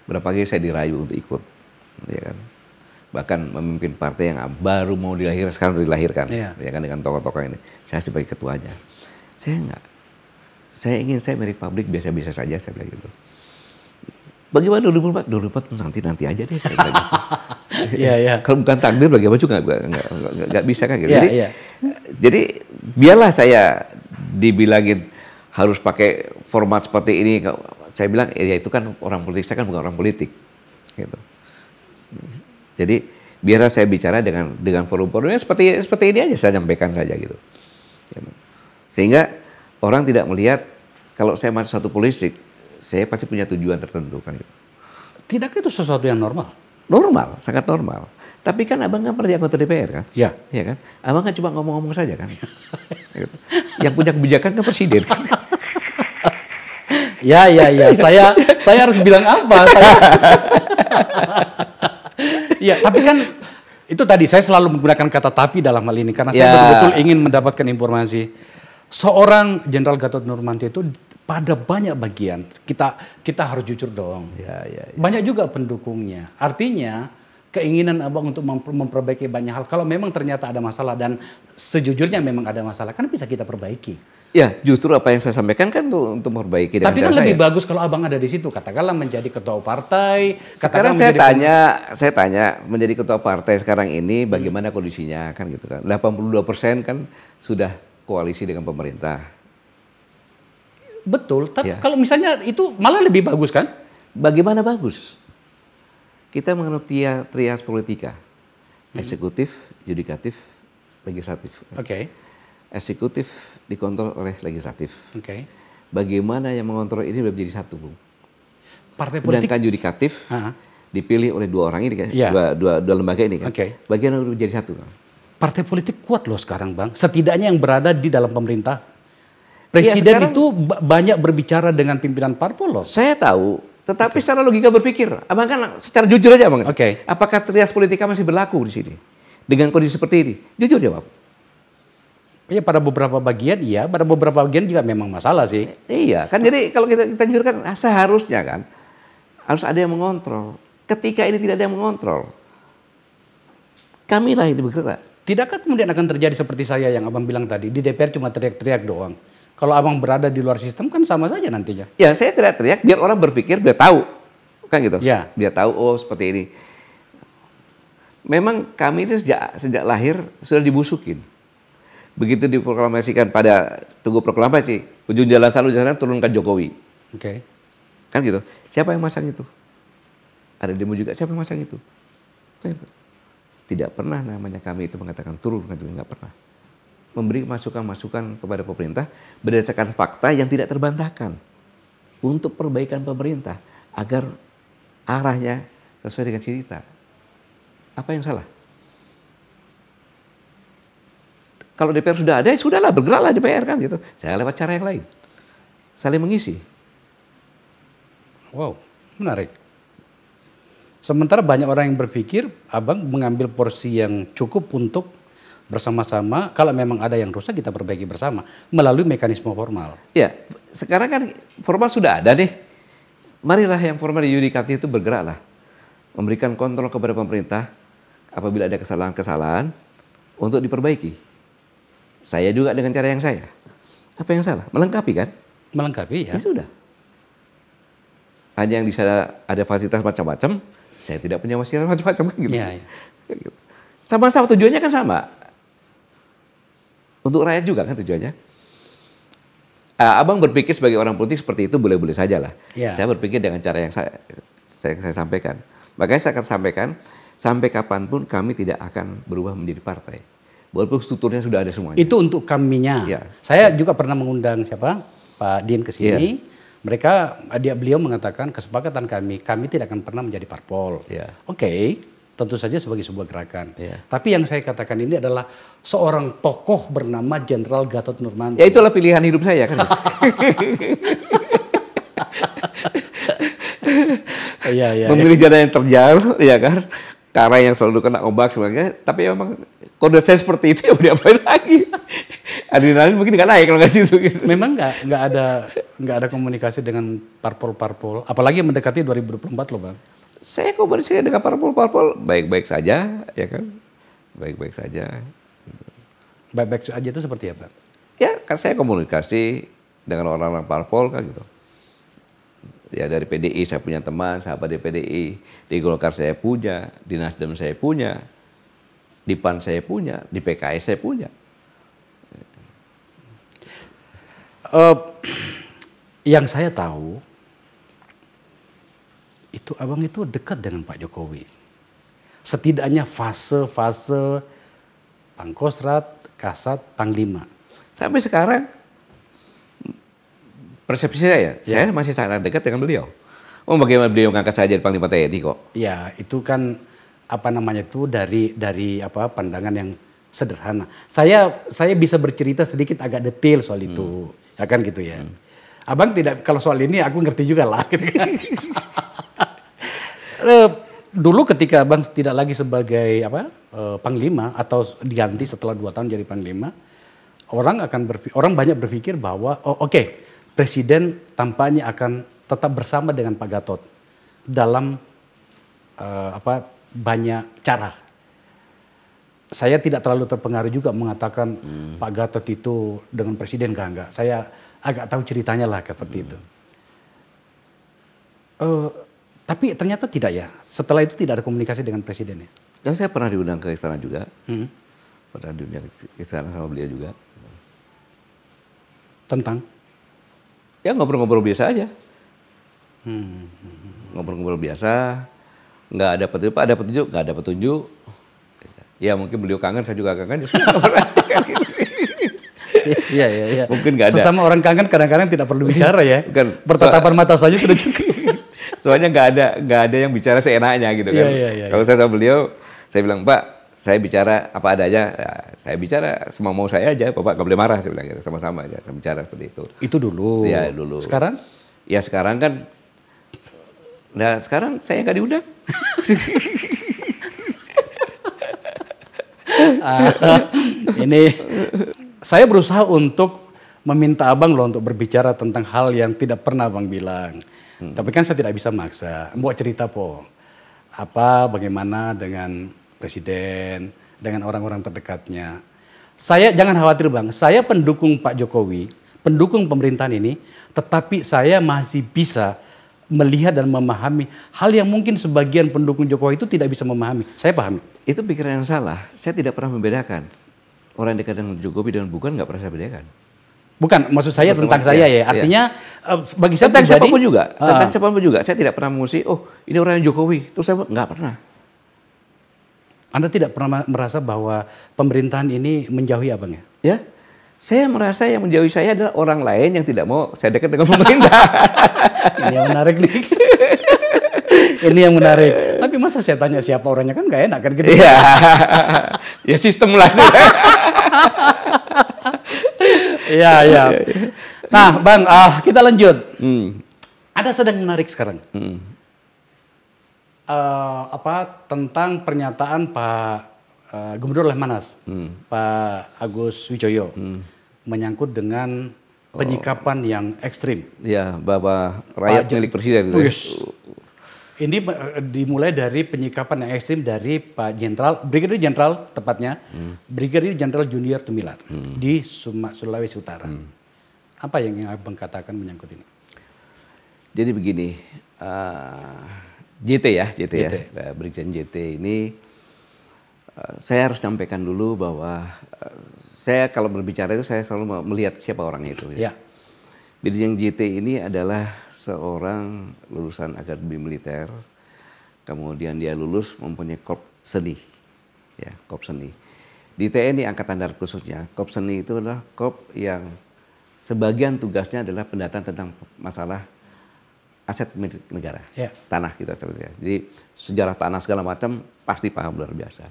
Speaker 2: Berapa kali saya dirayu untuk ikut ya kan bahkan memimpin partai yang baru mau dilahirkan sekarang dilahirkan yeah. ya iya kan dengan tokoh-tokoh ini saya sebagai ketuanya saya nggak saya ingin saya milik publik biasa-biasa saja saya bilang gitu bagaimana 2004 2004 nanti nanti aja deh saya bilang gitu. (laughs) yeah, yeah. kalau bukan takdir bagaimana juga nggak nggak, nggak, enggak bisa kan gitu. yeah, jadi yeah. jadi biarlah saya dibilangin harus pakai format seperti ini saya bilang ya itu kan orang politik saya kan bukan orang politik gitu jadi biasa saya bicara dengan dengan forum-forumnya seperti seperti ini aja saya sampaikan saja gitu. gitu. Sehingga orang tidak melihat kalau saya masuk satu politik, saya pasti punya tujuan tertentu kan gitu. Tidak itu sesuatu yang normal. Normal, sangat normal. Tapi kan abang kan pernah anggota DPR kan? Ya. Iya kan? Abang kan cuma ngomong-ngomong saja kan? Gitu. Yang punya kebijakan kan presiden kan? (laughs) ya, ya, ya. Saya saya harus bilang
Speaker 1: apa? (laughs) Iya, tapi kan itu tadi saya selalu menggunakan kata tapi dalam hal ini karena ya. saya iya. betul-betul ingin mendapatkan informasi. Seorang Jenderal Gatot Nurmantio itu pada banyak bagian kita kita harus jujur dong. Ya, ya, ya. Banyak juga pendukungnya. Artinya keinginan abang untuk memperbaiki banyak hal. Kalau memang ternyata ada masalah dan sejujurnya memang ada masalah, kan bisa kita perbaiki.
Speaker 2: Ya, justru apa yang saya sampaikan kan tuh untuk memperbaiki. Tapi kan saya. lebih
Speaker 1: bagus kalau abang ada di situ. Katakanlah menjadi ketua partai. Sekarang saya tanya,
Speaker 2: saya tanya menjadi ketua partai sekarang ini bagaimana hmm. kondisinya kan gitu kan. 82 persen kan sudah koalisi dengan pemerintah. Betul. Tapi ya. kalau
Speaker 1: misalnya itu
Speaker 2: malah lebih bagus kan? Bagaimana bagus? Kita mengenai trias politika, hmm. eksekutif, yudikatif, legislatif. Oke. Okay eksekutif dikontrol oleh legislatif. Okay. Bagaimana yang mengontrol ini sudah menjadi satu, Bung. Partai politik. Sedangkan yudikatif uh -huh. dipilih oleh dua orang ini kan, yeah. dua, dua, dua lembaga ini kan. Okay. Bagaimana sudah menjadi satu. Bang? Partai politik kuat loh sekarang, Bang. Setidaknya yang berada di dalam pemerintah.
Speaker 1: Ya, Presiden ya, itu
Speaker 2: banyak berbicara dengan pimpinan parpol loh. Saya tahu, tetapi okay. secara logika berpikir, abang kan secara jujur aja, bang. Oke. Okay. Apakah trias politika masih berlaku di sini dengan kondisi seperti ini? Jujur jawab. Ya pada beberapa bagian iya, pada beberapa bagian juga memang masalah sih. Iya, kan jadi kalau kita kita jurkan ah, seharusnya kan harus ada yang mengontrol. Ketika ini tidak ada yang mengontrol, kamilah
Speaker 1: ini bergerak. Tidakkah kemudian akan terjadi seperti saya yang abang bilang tadi di DPR cuma teriak-teriak doang?
Speaker 2: Kalau abang berada di
Speaker 1: luar sistem kan sama saja nantinya.
Speaker 2: Ya saya teriak-teriak biar orang berpikir biar tahu, kan gitu. Ya. Biar tahu oh seperti ini. Memang kami itu sejak sejak lahir sudah dibusukin begitu diproklamasikan pada tunggu proklamasi ujung jalan selalu jalan turunkan Jokowi oke okay. kan gitu siapa yang masang itu ada demo juga siapa yang masang itu nah, tidak pernah namanya kami itu mengatakan turun kan nggak pernah memberi masukan-masukan kepada pemerintah berdasarkan fakta yang tidak terbantahkan untuk perbaikan pemerintah agar arahnya sesuai dengan cerita. Apa yang salah? Kalau DPR sudah ada, ya sudahlah bergeraklah DPR kan gitu. Saya lewat cara yang lain. Saling mengisi. Wow, menarik.
Speaker 1: Sementara banyak orang yang berpikir Abang mengambil porsi yang cukup untuk bersama-sama kalau memang ada yang rusak kita perbaiki bersama melalui mekanisme formal.
Speaker 2: Ya, sekarang kan formal sudah ada nih. Marilah yang formal di yudikatif itu bergeraklah. Memberikan kontrol kepada pemerintah apabila ada kesalahan-kesalahan untuk diperbaiki. Saya juga dengan cara yang saya. Apa yang salah? Melengkapi kan? Melengkapi ya. Ya sudah. Hanya yang di sana ada fasilitas macam-macam, saya tidak punya fasilitas macam-macam kan gitu. Ya, ya. Sama-sama kan gitu. tujuannya kan sama. Untuk rakyat juga kan tujuannya. Uh, abang berpikir sebagai orang politik seperti itu boleh-boleh saja lah. Ya. Saya berpikir dengan cara yang saya, saya, saya sampaikan. Makanya saya akan sampaikan, sampai kapanpun kami tidak akan berubah menjadi partai walaupun strukturnya sudah ada semuanya. Itu untuk kaminya. Ya.
Speaker 1: Saya ya. juga pernah mengundang siapa? Pak Din ke sini. Ya. Mereka dia beliau mengatakan kesepakatan kami, kami tidak akan pernah menjadi parpol. Ya. Oke. Okay tentu saja sebagai sebuah gerakan. Yeah. Tapi yang saya katakan ini adalah seorang tokoh bernama Jenderal Gatot Nurmanto. Ya
Speaker 2: itulah pilihan hidup saya kan. (laughs) Ya, Memilih jalan yang terjal, ya kan? cara yang selalu kena ombak sebagainya. Tapi memang kode saya seperti itu (laughs) ya udah apain lagi. Adrenalin mungkin nggak naik kalau nggak situ. Gitu.
Speaker 1: Memang nggak nggak ada nggak ada komunikasi dengan parpol-parpol. Apalagi mendekati 2024
Speaker 2: loh bang. Saya komunikasi dengan parpol-parpol baik-baik saja ya kan. Baik-baik saja. Baik-baik saja itu seperti apa? Ya kan saya komunikasi dengan orang-orang parpol kan gitu ya dari PDI saya punya teman sahabat di PDI di Golkar saya punya di Nasdem saya punya di PAN saya punya di PKS saya punya uh, yang saya tahu
Speaker 1: itu abang itu dekat dengan Pak Jokowi setidaknya fase-fase
Speaker 2: pangkosrat kasat panglima sampai sekarang persepsi saya, ya, ya. saya masih sangat dekat dengan beliau. Oh bagaimana beliau mengangkat saya jadi Panglima TNI kok?
Speaker 1: Ya itu kan apa namanya itu dari dari apa pandangan yang sederhana. Saya saya bisa bercerita sedikit agak detail soal hmm. itu, ya kan gitu ya. Hmm. Abang tidak kalau soal ini aku ngerti juga lah. (laughs) Eh, dulu ketika abang tidak lagi sebagai apa eh, panglima atau diganti setelah dua tahun jadi panglima, orang akan berpikir, orang banyak berpikir bahwa oh oke. Okay, Presiden tampaknya akan tetap bersama dengan Pak Gatot dalam uh, apa banyak cara. Saya tidak terlalu terpengaruh juga mengatakan hmm. Pak Gatot itu dengan Presiden enggak enggak. Saya
Speaker 2: agak tahu ceritanya
Speaker 1: lah seperti hmm. itu. Uh, eh, tapi ternyata tidak ya. Setelah itu tidak ada komunikasi dengan Presiden ya?
Speaker 2: ya. saya pernah diundang ke istana juga. Hmm. Pernah diundang ke istana sama beliau juga. Tentang? ya ngobrol-ngobrol biasa aja. Hmm. Ngobrol-ngobrol hmm. biasa, nggak ada petunjuk, ada petunjuk, nggak ada petunjuk. Ya mungkin beliau kangen, saya juga kangen. (laughs) Iya, iya, iya. Mungkin nggak ada. Sesama
Speaker 1: orang kangen kadang-kadang tidak perlu bicara ya.
Speaker 2: Bukan. Pertatapan so, mata saja sudah cukup. (laughs) Soalnya nggak ada nggak ada yang bicara seenaknya gitu kan. Iya, iya, iya. Kalau iya. saya sama beliau, saya bilang, Pak, saya bicara apa adanya, ya, saya bicara semua mau saya aja, bapak gak boleh marah, saya bilang gitu, sama-sama aja, saya bicara seperti itu. Itu dulu. Ya dulu. Sekarang? Ya sekarang kan, nah sekarang saya nggak diundang.
Speaker 1: uh, ini saya berusaha untuk meminta abang loh untuk berbicara tentang hal yang tidak pernah abang bilang. Hmm. Tapi kan saya tidak bisa maksa. Mau cerita po, apa bagaimana dengan presiden, dengan orang-orang terdekatnya. Saya jangan khawatir Bang, saya pendukung Pak Jokowi, pendukung pemerintahan ini, tetapi saya masih bisa melihat dan memahami
Speaker 2: hal yang mungkin sebagian pendukung Jokowi itu tidak bisa memahami. Saya pahami. Itu pikiran yang salah. Saya tidak pernah membedakan orang yang dekat dengan Jokowi dan bukan nggak pernah saya bedakan. Bukan, maksud saya tentang iya, saya ya. Iya. Artinya iya. bagi saya tentang pribadi, siapapun juga, uh, tentang siapapun juga. Saya tidak pernah mengusi, oh ini orang yang Jokowi. Terus saya nggak pernah. Anda tidak pernah merasa
Speaker 1: bahwa pemerintahan ini menjauhi abangnya? ya? Ya, saya merasa yang menjauhi saya adalah orang
Speaker 2: lain yang tidak mau saya dekat dengan pemerintah. (laughs) ini yang menarik nih. (laughs) ini yang menarik. Tapi masa saya tanya siapa orangnya kan nggak enak kan gitu. Iya. (laughs) ya sistem lah. Ya iya. iya.
Speaker 1: Nah, Bang, ah, kita lanjut. Hmm. Ada sedang menarik sekarang. Hmm uh, apa tentang pernyataan Pak uh, Gubernur Lehmanas, hmm. Pak Agus Wijoyo hmm. menyangkut dengan penyikapan oh. yang ekstrim.
Speaker 2: Ya, bahwa rakyat Pak, milik presiden. Gitu. Yes.
Speaker 1: Ini eh, dimulai dari penyikapan yang ekstrim dari Pak Jenderal, Brigadir Jenderal tepatnya, hmm. Brigadir Jenderal Junior Tumilar hmm. di Suma, Sulawesi Utara. Hmm. Apa yang abang katakan menyangkut ini?
Speaker 2: Jadi begini, uh, JT ya, JT, JT. ya. Nah, Brigjen JT ini eh, saya harus sampaikan dulu bahwa eh, saya kalau berbicara itu saya selalu melihat siapa orangnya itu. Ya. ya. Brigjen JT ini adalah seorang lulusan akademi militer, kemudian dia lulus mempunyai Kop seni, ya korp seni. Di TNI Angkatan Darat khususnya, Kop seni itu adalah Kop yang sebagian tugasnya adalah pendataan tentang masalah aset milik negara, ya. tanah kita terutama. Jadi sejarah tanah segala macam pasti paham luar biasa.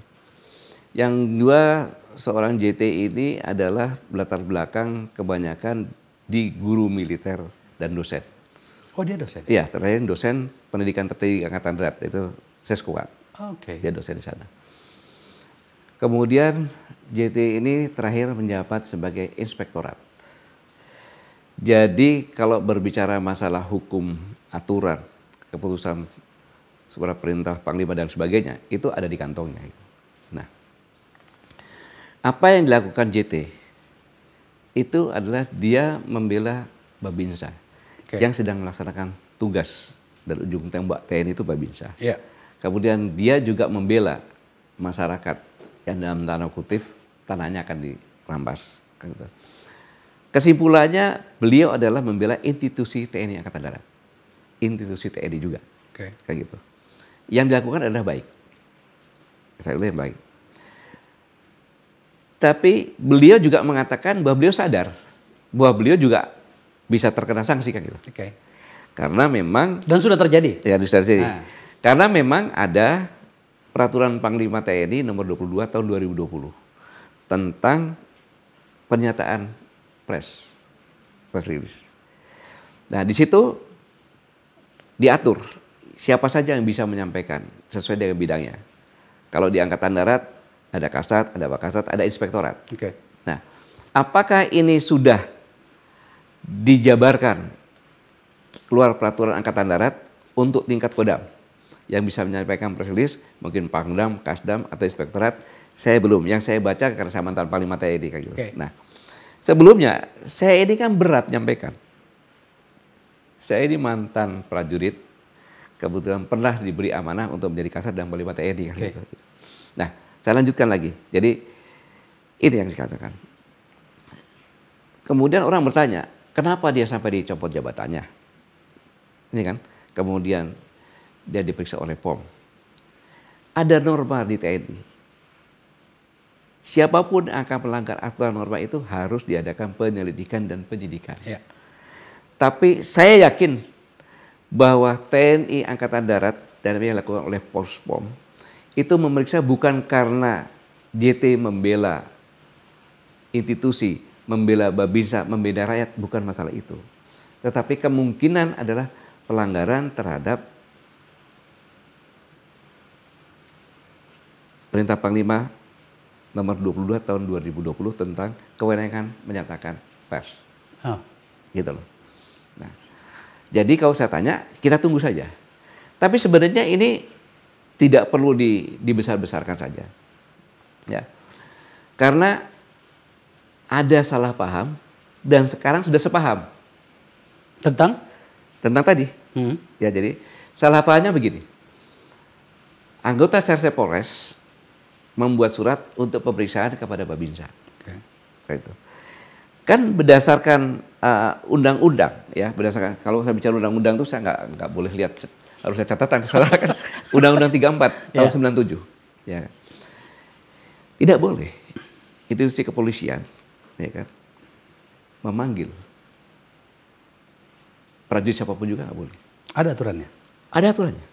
Speaker 2: Yang dua seorang JT ini adalah latar belakang kebanyakan di guru militer dan dosen.
Speaker 1: Oh dia dosen? Iya,
Speaker 2: terakhir dosen pendidikan tertinggi angkatan darat itu seskuat. Oke. Okay. Dia dosen di sana. Kemudian JT ini terakhir menjabat sebagai inspektorat. Jadi kalau berbicara masalah hukum aturan, keputusan surat perintah panglima dan sebagainya itu ada di kantongnya. Gitu. Nah, apa yang dilakukan JT itu adalah dia membela Babinsa okay. yang sedang melaksanakan tugas dan ujung tembak TNI itu Babinsa. Yeah. Kemudian dia juga membela masyarakat yang dalam tanah kutip tanahnya akan dirampas. Gitu. Kesimpulannya beliau adalah membela institusi TNI Angkatan Darat institusi TNI e juga. Okay. Kayak gitu. Yang dilakukan adalah baik. Saya bilang baik. Tapi beliau juga mengatakan bahwa beliau sadar bahwa beliau juga bisa terkena sanksi kan gitu. Oke. Okay. Karena memang dan sudah terjadi. Ya sudah terjadi. Nah. Karena memang ada peraturan Panglima TNI e nomor 22 tahun 2020 tentang pernyataan pres press release. Nah, di situ diatur siapa saja yang bisa menyampaikan sesuai dengan bidangnya. Kalau di angkatan darat ada kasat, ada wakasat, ada inspektorat. Okay. Nah, apakah ini sudah dijabarkan keluar peraturan angkatan darat untuk tingkat kodam yang bisa menyampaikan press mungkin pangdam, kasdam atau inspektorat saya belum yang saya baca karena saya mantan panglima TNI kan gitu. Okay. Nah sebelumnya saya ini kan berat menyampaikan saya ini mantan prajurit, kebetulan pernah diberi amanah untuk menjadi kasat dan panglima TNI. Okay. Nah, saya lanjutkan lagi. Jadi ini yang saya katakan. Kemudian orang bertanya, kenapa dia sampai dicopot jabatannya? Ini kan. Kemudian dia diperiksa oleh POM. Ada norma di TNI. Siapapun akan melanggar aturan norma itu harus diadakan penyelidikan dan penyidikan. Ya. Tapi saya yakin bahwa TNI Angkatan Darat dan yang dilakukan oleh Polspom itu memeriksa bukan karena JT membela institusi, membela babinsa, membela rakyat, bukan masalah itu. Tetapi kemungkinan adalah pelanggaran terhadap Perintah Panglima nomor 22 tahun 2020 tentang kewenangan menyatakan pers. Oh. Gitu loh. Jadi kalau saya tanya, kita tunggu saja. Tapi sebenarnya ini tidak perlu di, dibesar-besarkan saja. Ya. Karena ada salah paham dan sekarang sudah sepaham. Tentang? Tentang tadi. Hmm. Ya jadi salah pahamnya begini. Anggota Serse Polres membuat surat untuk pemeriksaan kepada Babinsa. Okay. Itu kan berdasarkan eh, undang-undang uh, ya berdasarkan kalau saya bicara undang-undang itu saya nggak nggak boleh lihat harus saya catatan salah (laughs) kan undang-undang 34 iya. tahun yeah. 97 ya tidak boleh itu institusi kepolisian ya kan memanggil prajurit siapapun juga nggak boleh ada aturannya ada aturannya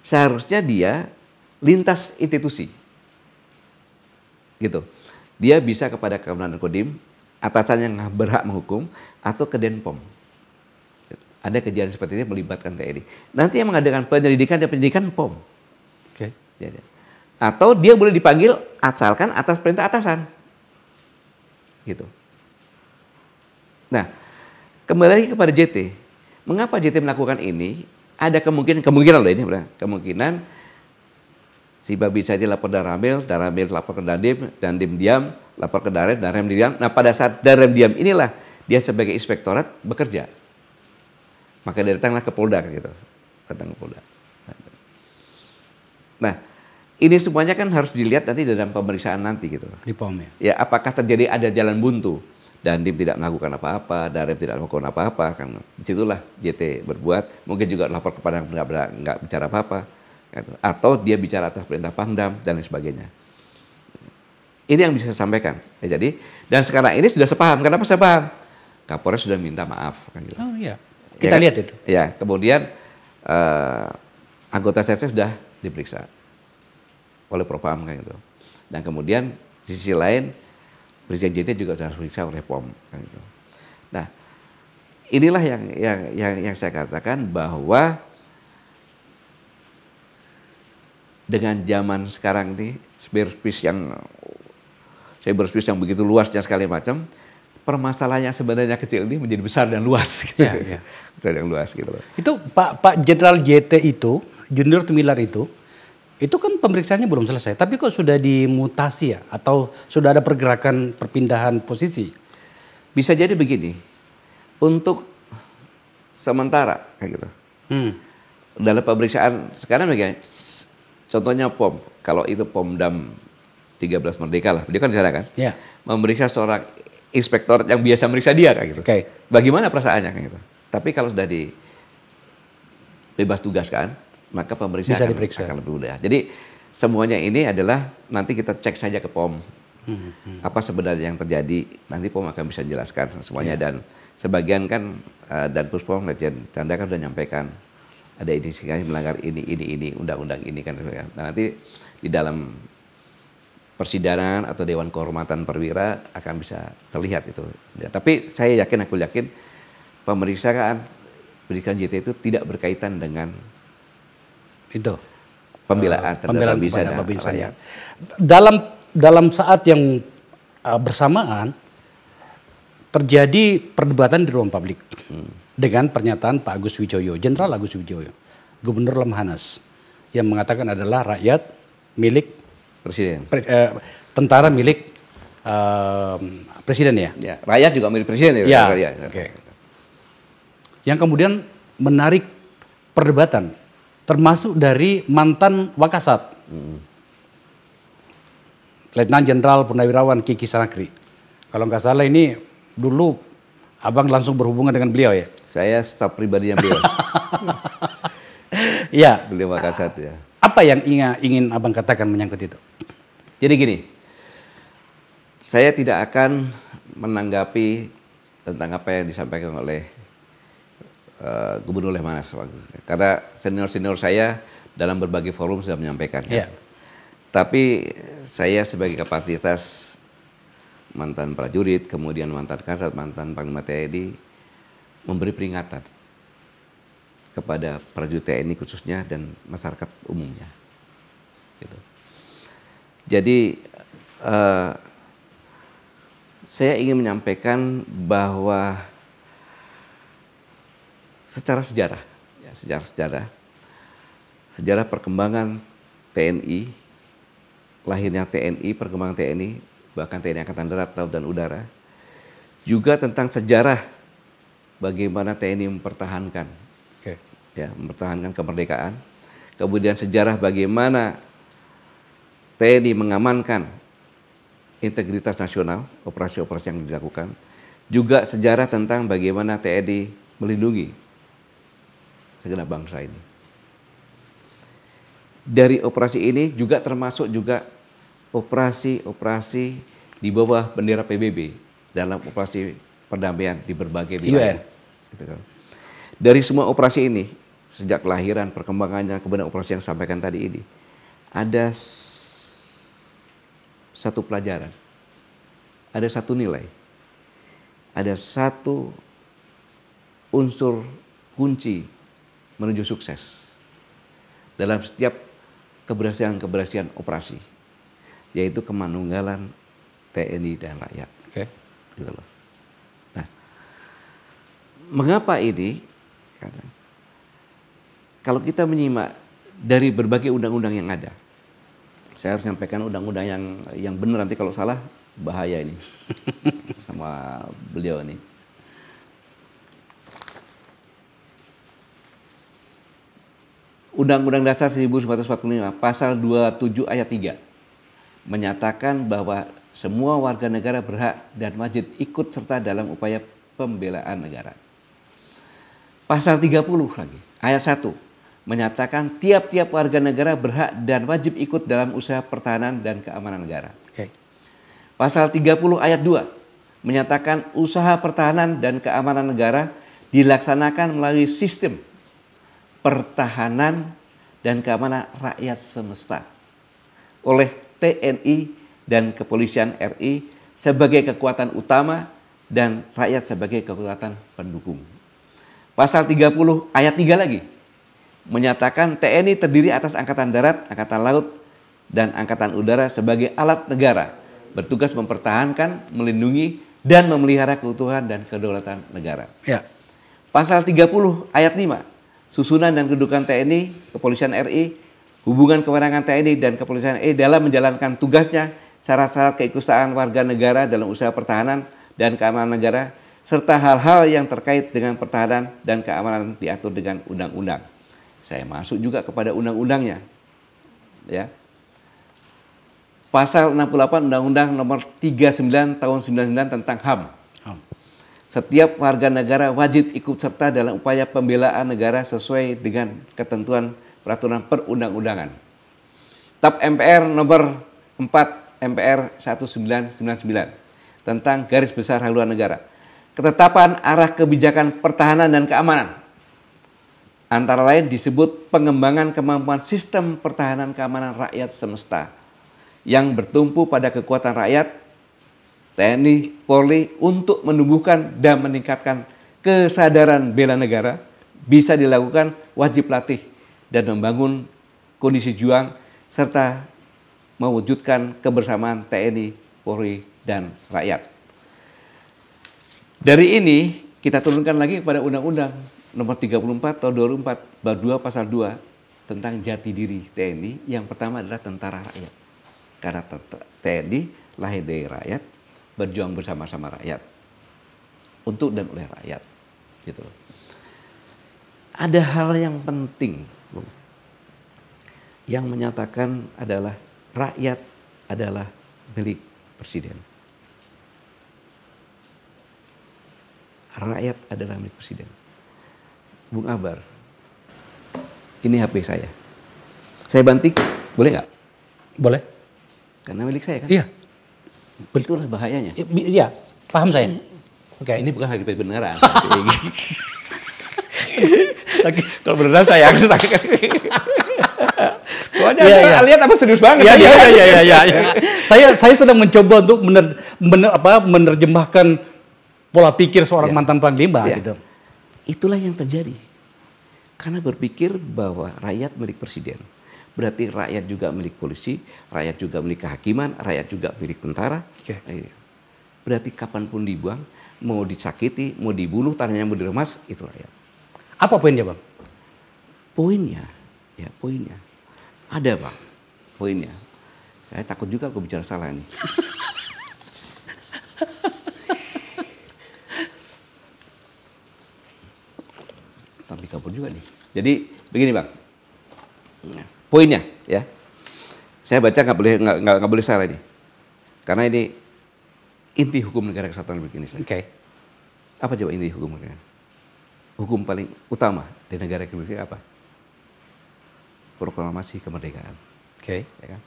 Speaker 2: seharusnya dia lintas institusi gitu dia bisa kepada Kementerian Kodim, atasan yang berhak menghukum, atau ke Denpom. Ada kejadian seperti ini melibatkan TNI. E Nanti yang mengadakan penyelidikan dan penyidikan POM. Oke. Okay. Ya, ya. atau dia boleh dipanggil asalkan atas perintah atasan. Gitu. Nah, kembali lagi kepada JT. Mengapa JT melakukan ini? Ada kemungkinan kemungkinan loh ini, kemungkinan si babi saja lapor Daramil, Daramil lapor ke Dandim, Dandim diam, lapor ke Darem, Darem diam. Nah pada saat Darem diam inilah dia sebagai inspektorat bekerja. Maka datanglah ke Polda gitu, datang ke Polda. Nah ini semuanya kan harus dilihat nanti dalam pemeriksaan nanti gitu. Di POM ya? Ya apakah terjadi ada jalan buntu. Dandim tidak melakukan apa-apa, Darem tidak melakukan apa-apa. Kan disitulah JT berbuat. Mungkin juga lapor kepada yang nggak bicara apa-apa Gitu. atau dia bicara atas perintah Pangdam dan lain sebagainya. Ini yang bisa saya sampaikan. Ya, jadi dan sekarang ini sudah sepaham. Kenapa saya paham? Kapolres sudah minta maaf. Kan gitu. Oh iya. Ya Kita ya, lihat itu. Ya. Kemudian uh, anggota saya sudah diperiksa oleh Propam kan gitu. Dan kemudian di sisi lain Presiden Brigjen juga sudah diperiksa oleh POM kan gitu. Nah, inilah yang yang yang, yang saya katakan bahwa dengan zaman sekarang ini cyberspace yang cyberspace yang begitu luasnya sekali macam, permasalahannya sebenarnya kecil ini menjadi besar dan luas. Gitu. (laughs) Ya, (laughs) ya. besar dan luas gitu. Itu Pak Pak Jenderal
Speaker 1: JT itu, Junior Tumilar itu, itu kan pemeriksaannya belum selesai, tapi kok sudah dimutasi ya atau sudah ada pergerakan perpindahan posisi? Bisa jadi
Speaker 2: begini. Untuk sementara kayak gitu. Hmm. Dalam pemeriksaan sekarang begini, Contohnya POM, kalau itu Pomdam 13 Merdeka lah, dia kan di sana kan, Iya. memeriksa seorang inspektor yang biasa meriksa dia kayak gitu. Okay. Bagaimana perasaannya kayak gitu? Tapi kalau sudah di bebas tugas kan, maka pemeriksaan Bisa diperiksa. akan lebih mudah. Jadi semuanya ini adalah nanti kita cek saja ke POM. Hmm, Apa sebenarnya yang terjadi? Nanti POM akan bisa jelaskan semuanya yeah. dan sebagian kan uh, dan Puspom Letjen Canda kan sudah nyampaikan ada indikasi melanggar ini ini ini undang-undang ini kan nah, nanti di dalam persidangan atau dewan kehormatan perwira akan bisa terlihat itu ya, tapi saya yakin aku yakin pemeriksaan berikan JT itu tidak berkaitan dengan itu pembelaan uh, pembelaan terhadap ya.
Speaker 1: dalam dalam saat yang eh, bersamaan terjadi perdebatan di ruang publik hmm dengan pernyataan Pak Agus Wijoyo, Jenderal Agus Wijoyo, Gubernur Lemhanas yang mengatakan adalah rakyat milik presiden, pre, eh, tentara milik eh, presiden ya? ya. Rakyat juga milik presiden ya. ya. ya. Okay. Yang kemudian menarik perdebatan, termasuk dari mantan Wakasat, hmm. Letnan Jenderal Purnawirawan Kiki Sanakri. Kalau nggak salah ini dulu Abang langsung berhubungan dengan beliau ya? Saya staf pribadinya beliau.
Speaker 2: Iya. (laughs) Beliau satu ya. Apa yang ingin abang katakan menyangkut itu? Jadi gini, saya tidak akan menanggapi tentang apa yang disampaikan oleh uh, Gubernur Lehmanas karena senior-senior saya dalam berbagai forum sudah menyampaikan. Kan? Ya. Tapi saya sebagai kapasitas mantan prajurit, kemudian mantan kasat, mantan panglima TNI memberi peringatan kepada prajurit TNI khususnya dan masyarakat umumnya. Gitu. Jadi uh, saya ingin menyampaikan bahwa secara sejarah, ya, sejarah sejarah, sejarah perkembangan TNI, lahirnya TNI, perkembangan TNI bahkan TNI Angkatan Darat, Laut, dan Udara. Juga tentang sejarah bagaimana TNI mempertahankan, okay. ya, mempertahankan kemerdekaan. Kemudian sejarah bagaimana TNI mengamankan integritas nasional, operasi-operasi yang dilakukan. Juga sejarah tentang bagaimana TNI melindungi segenap bangsa ini. Dari operasi ini juga termasuk juga operasi-operasi di bawah bendera PBB dalam operasi perdamaian di berbagai iya. wilayah. Gitu. Dari semua operasi ini, sejak kelahiran, perkembangannya, kemudian operasi yang sampaikan tadi ini, ada satu pelajaran, ada satu nilai, ada satu unsur kunci menuju sukses dalam setiap keberhasilan-keberhasilan operasi yaitu kemanunggalan TNI dan rakyat. Oke. Gitu loh. Nah, mengapa ini? Karena kalau kita menyimak dari berbagai undang-undang yang ada, saya harus menyampaikan undang-undang yang yang benar nanti kalau salah bahaya ini (laughs) sama beliau ini. Undang-Undang Dasar 1945 pasal 27 ayat 3 menyatakan bahwa semua warga negara berhak dan wajib ikut serta dalam upaya pembelaan negara. Pasal 30 lagi, ayat 1 menyatakan tiap-tiap warga negara berhak dan wajib ikut dalam usaha pertahanan dan keamanan negara. Okay. Pasal 30 ayat 2 menyatakan usaha pertahanan dan keamanan negara dilaksanakan melalui sistem pertahanan dan keamanan rakyat semesta oleh TNI dan kepolisian RI sebagai kekuatan utama dan rakyat sebagai kekuatan pendukung. Pasal 30 ayat 3 lagi menyatakan TNI terdiri atas angkatan darat, angkatan laut, dan angkatan udara sebagai alat negara bertugas mempertahankan, melindungi, dan memelihara keutuhan dan kedaulatan negara. Ya. Pasal 30 ayat 5 susunan dan kedudukan TNI, kepolisian RI hubungan kewenangan TNI dan kepolisian E dalam menjalankan tugasnya, syarat-syarat keikutsertaan warga negara dalam usaha pertahanan dan keamanan negara, serta hal-hal yang terkait dengan pertahanan dan keamanan diatur dengan undang-undang. Saya masuk juga kepada undang-undangnya. Ya. Pasal 68 Undang-Undang Nomor 39 Tahun 99 tentang HAM. HAM. Setiap warga negara wajib ikut serta dalam upaya pembelaan negara sesuai dengan ketentuan peraturan perundang-undangan. TAP MPR nomor 4 MPR 1999 tentang garis besar haluan negara. Ketetapan arah kebijakan pertahanan dan keamanan. Antara lain disebut pengembangan kemampuan sistem pertahanan keamanan rakyat semesta yang bertumpu pada kekuatan rakyat, TNI, Polri untuk menumbuhkan dan meningkatkan kesadaran bela negara bisa dilakukan wajib latih dan membangun kondisi juang serta mewujudkan kebersamaan TNI, Polri, dan rakyat. Dari ini kita turunkan lagi kepada Undang-Undang Nomor 34 Tahun 2004 Bab 2 Pasal 2 tentang jati diri TNI. Yang pertama adalah tentara rakyat. Karena TNI lahir dari rakyat, berjuang bersama-sama rakyat, untuk dan oleh rakyat. Gitu. Ada hal yang penting yang menyatakan adalah rakyat adalah milik presiden. Rakyat adalah milik presiden. Bung Abar, ini HP saya. Saya bantik, boleh nggak? Boleh. Karena milik saya kan? Iya. Betul bahayanya. Iya, iya, paham saya. Hmm. Oke. Okay. Ini bukan HP beneran. (laughs) Oke. Kalau beneran sayang. (laughs) Soalnya ya, ya. lihat apa serius banget. Iya, iya iya iya iya ya. (laughs)
Speaker 1: saya saya sedang mencoba untuk mener, mener, apa, menerjemahkan pola pikir seorang
Speaker 2: ya. mantan panglima ya. gitu. Itulah yang terjadi. Karena berpikir bahwa rakyat milik presiden. Berarti rakyat juga milik polisi, rakyat juga milik kehakiman, rakyat juga milik tentara. Okay. Iya. Berarti kapanpun dibuang, mau disakiti, mau dibunuh, tanahnya mau diremas, itu rakyat. Apa poinnya bang? poinnya, ya poinnya ada pak, poinnya. Saya takut juga aku bicara salah ini.
Speaker 1: (laughs)
Speaker 2: Tapi kabur juga nih. Jadi begini bang, ya. poinnya ya. Saya baca nggak boleh nggak boleh salah ini, karena ini inti hukum negara kesatuan Republik Indonesia. Oke. Okay. Apa coba inti hukum negara? Hukum paling utama di negara Republik apa? proklamasi kemerdekaan. Oke. Okay. Ya kan?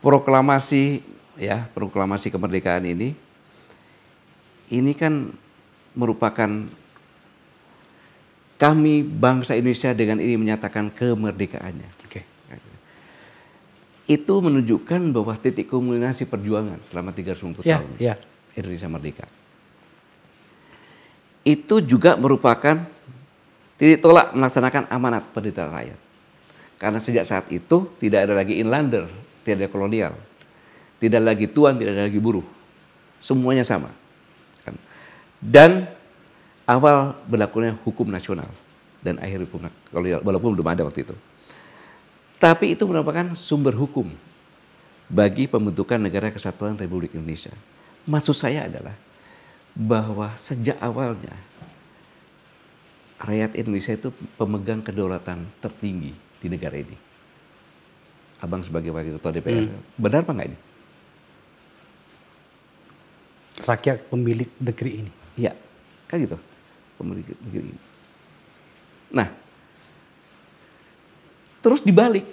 Speaker 2: Proklamasi ya proklamasi kemerdekaan ini ini kan merupakan kami bangsa Indonesia dengan ini menyatakan kemerdekaannya. Oke. Okay. Itu menunjukkan bahwa titik kulminasi perjuangan selama 340 yeah, tahun yeah. Indonesia merdeka. Itu juga merupakan titik tolak melaksanakan amanat pendidikan rakyat. Karena sejak saat itu tidak ada lagi inlander, tidak ada kolonial. Tidak lagi tuan, tidak ada lagi buruh. Semuanya sama. Kan? Dan awal berlakunya hukum nasional dan akhir hukum kolonial, walaupun belum ada waktu itu. Tapi itu merupakan sumber hukum bagi pembentukan Negara Kesatuan Republik Indonesia. Maksud saya adalah bahwa sejak awalnya rakyat Indonesia itu pemegang kedaulatan tertinggi di negara ini. Abang sebagai wakil ketua DPR, hmm. benar apa nggak ini?
Speaker 1: Rakyat pemilik negeri ini.
Speaker 2: Iya, kan gitu. Pemilik negeri ini. Nah, terus dibalik.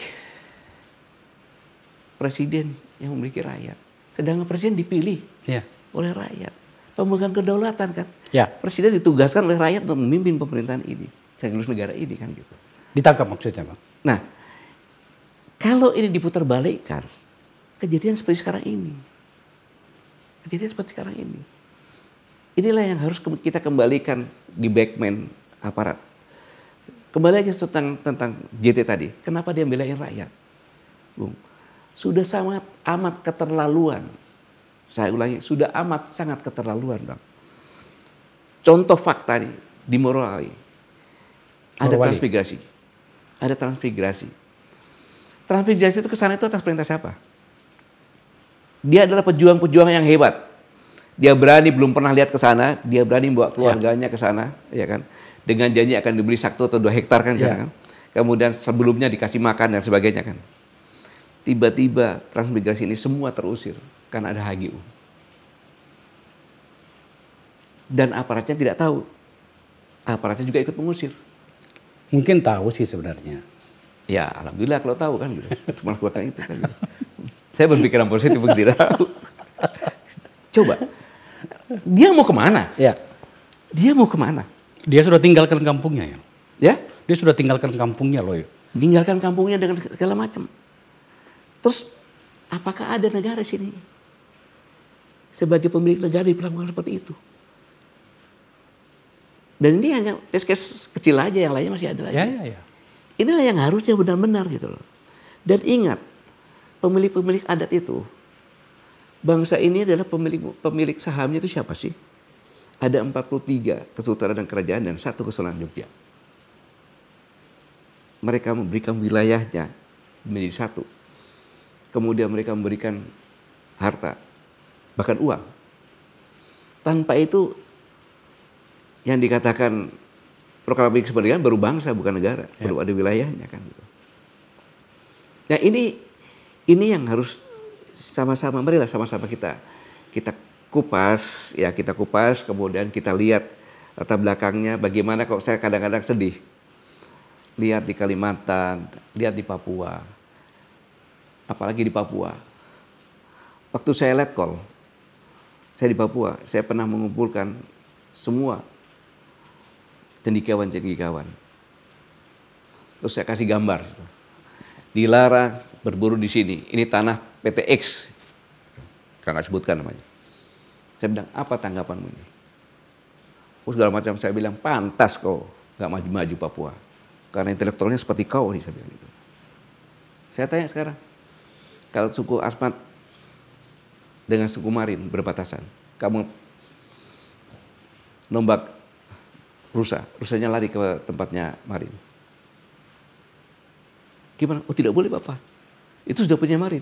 Speaker 2: Presiden yang memiliki rakyat. Sedangkan presiden dipilih ya. oleh rakyat. Pemegang kedaulatan kan. Ya. Presiden ditugaskan oleh rakyat untuk memimpin pemerintahan ini. Sekaligus negara ini kan gitu. Ditangkap maksudnya, Bang. Nah, kalau ini diputar balikkan, kejadian seperti sekarang ini. Kejadian seperti sekarang ini. Inilah yang harus kita kembalikan di backman aparat. Kembali lagi tentang tentang JT tadi. Kenapa dia membelain rakyat? Bung, sudah sangat amat keterlaluan. Saya ulangi, sudah amat sangat keterlaluan, Bang. Contoh fakta nih di Morowali. Ada transmigrasi ada transmigrasi. Transmigrasi itu kesana itu atas perintah siapa? Dia adalah pejuang-pejuang yang hebat. Dia berani belum pernah lihat ke sana, dia berani bawa ya. keluarganya ke sana, ya kan? Dengan janji akan diberi satu atau dua hektar kan, ya. kan? Kemudian sebelumnya dikasih makan dan sebagainya kan. Tiba-tiba transmigrasi ini semua terusir karena ada HGU. Dan aparatnya tidak tahu. Aparatnya juga ikut mengusir
Speaker 1: Mungkin tahu sih sebenarnya.
Speaker 2: Ya, alhamdulillah kalau tahu kan gitu. (laughs) Cuma lakukan itu kan. Gitu. Saya berpikiran positif tidak tahu. Coba. Dia mau kemana? Ya.
Speaker 1: Dia mau kemana? Dia sudah tinggalkan kampungnya ya. Ya? Dia sudah tinggalkan kampungnya loh. Ya.
Speaker 2: Tinggalkan kampungnya dengan segala macam. Terus apakah ada negara sini sebagai pemilik negara di diperlakukan seperti itu? Dan ini hanya tes case kecil aja, yang lainnya masih ada lagi. Ya, ya, ya. Inilah yang harusnya benar-benar gitu loh. Dan ingat, pemilik-pemilik adat itu, bangsa ini adalah pemilik pemilik sahamnya itu siapa sih? Ada 43 kesultanan dan kerajaan dan satu kesultanan Jogja. Mereka memberikan wilayahnya menjadi satu. Kemudian mereka memberikan harta, bahkan uang. Tanpa itu yang dikatakan proklamasi kemerdekaan baru bangsa bukan negara, ya. baru ada wilayahnya kan. Gitu. Nah ini ini yang harus sama-sama marilah sama-sama kita kita kupas ya kita kupas kemudian kita lihat latar belakangnya bagaimana kok saya kadang-kadang sedih lihat di Kalimantan lihat di Papua apalagi di Papua waktu saya letkol saya di Papua saya pernah mengumpulkan semua cendikiawan-cendikiawan. Terus saya kasih gambar. Dilarang berburu di sini. Ini tanah PTX. Kakak sebutkan namanya. Saya bilang, apa tanggapanmu ini? Terus oh, segala macam saya bilang, pantas kau nggak maju-maju Papua. Karena intelektualnya seperti kau nih, saya bilang gitu. Saya tanya sekarang, kalau suku Asmat dengan suku Marin berbatasan, kamu nombak rusa. Rusanya lari ke tempatnya Marin. Gimana? Oh tidak boleh Bapak. Itu sudah punya Marin.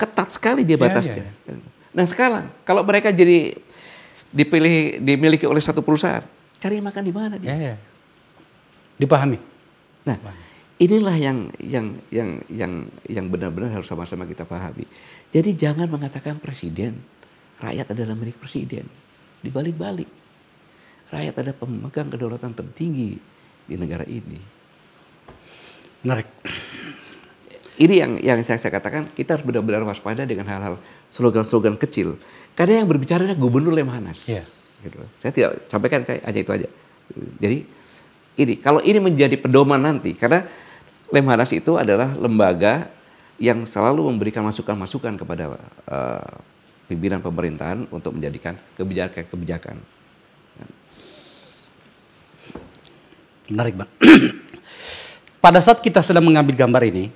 Speaker 2: Ketat sekali dia iya, batasnya. Ya, ya. Nah sekarang kalau mereka jadi dipilih dimiliki oleh satu perusahaan, cari makan di mana dia? Ya, ya. Dipahami. Nah, inilah yang yang yang yang yang benar-benar harus sama-sama kita pahami. Jadi jangan mengatakan presiden, rakyat adalah milik presiden. Dibalik-balik rakyat adalah pemegang kedaulatan tertinggi di negara ini. Menarik. Ini yang yang saya, saya katakan kita harus benar-benar waspada dengan hal-hal slogan-slogan kecil. Karena yang berbicara adalah gubernur Lemhanas. Yeah. Gitu. Saya tidak sampaikan kayak aja itu aja. Jadi ini kalau ini menjadi pedoman nanti karena Lemhanas itu adalah lembaga yang selalu memberikan masukan-masukan kepada uh, pimpinan pemerintahan untuk menjadikan kebijakan-kebijakan. Menarik bang. (clears throat)
Speaker 1: Pada saat kita sedang mengambil gambar ini,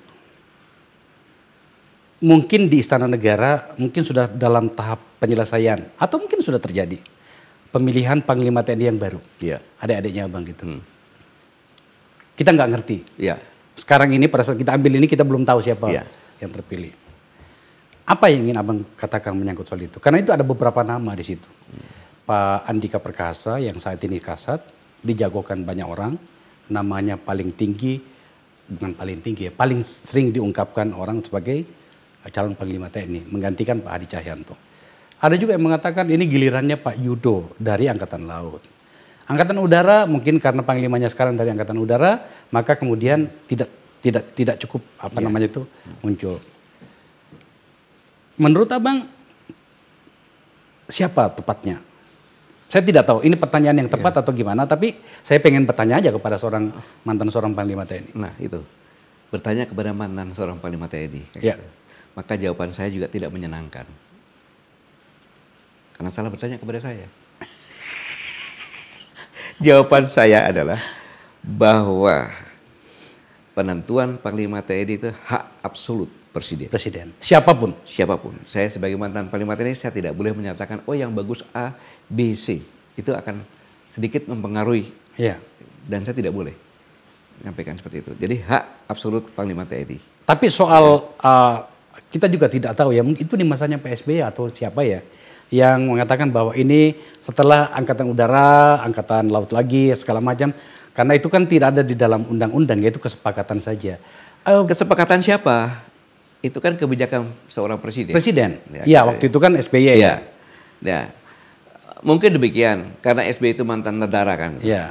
Speaker 1: mungkin di Istana Negara mungkin sudah dalam tahap penyelesaian atau mungkin sudah terjadi pemilihan Panglima TNI yang baru. Iya. Adik-adiknya bang gitu. Hmm. Kita nggak ngerti. Iya. Sekarang ini pada saat kita ambil ini kita belum tahu siapa ya. yang terpilih. Apa yang ingin abang katakan menyangkut soal itu? Karena itu ada beberapa nama di situ. Hmm. Pak Andika Perkasa yang saat ini kasat, dijagokan banyak orang, namanya paling tinggi, bukan paling tinggi ya, paling sering diungkapkan orang sebagai uh, calon panglima TNI, menggantikan Pak Hadi Cahyanto. Ada juga yang mengatakan ini gilirannya Pak Yudo dari Angkatan Laut. Angkatan Udara mungkin karena panglimanya sekarang dari Angkatan Udara, maka kemudian tidak tidak tidak cukup apa yeah. namanya itu muncul. Menurut Abang siapa tepatnya saya tidak tahu ini pertanyaan yang iya. tepat ya. atau gimana, tapi saya pengen bertanya aja kepada seorang mantan seorang panglima TNI.
Speaker 2: Nah itu bertanya kepada mantan seorang panglima TNI. Iya. Gitu. Maka jawaban saya juga tidak menyenangkan. Karena salah bertanya kepada saya. (laughs) jawaban saya adalah bahwa penentuan panglima TNI itu hak absolut presiden. Presiden. Siapapun. Siapapun. Saya sebagai mantan panglima TNI saya tidak boleh menyatakan oh yang bagus A, BC itu akan sedikit mempengaruhi. Ya. Dan saya tidak boleh menyampaikan seperti itu. Jadi hak absolut Panglima TNI.
Speaker 1: Tapi soal ya. uh, kita juga tidak tahu ya, itu di masanya PSB atau siapa ya yang mengatakan bahwa ini setelah angkatan udara, angkatan laut lagi segala macam karena itu kan tidak ada di dalam undang-undang yaitu
Speaker 2: kesepakatan saja. Uh, kesepakatan siapa? Itu kan kebijakan seorang presiden. Presiden. Ya, ya waktu itu kan SBY iya. ya. ya. Ya. Mungkin demikian karena SBY itu mantan negara kan. Iya. Yeah.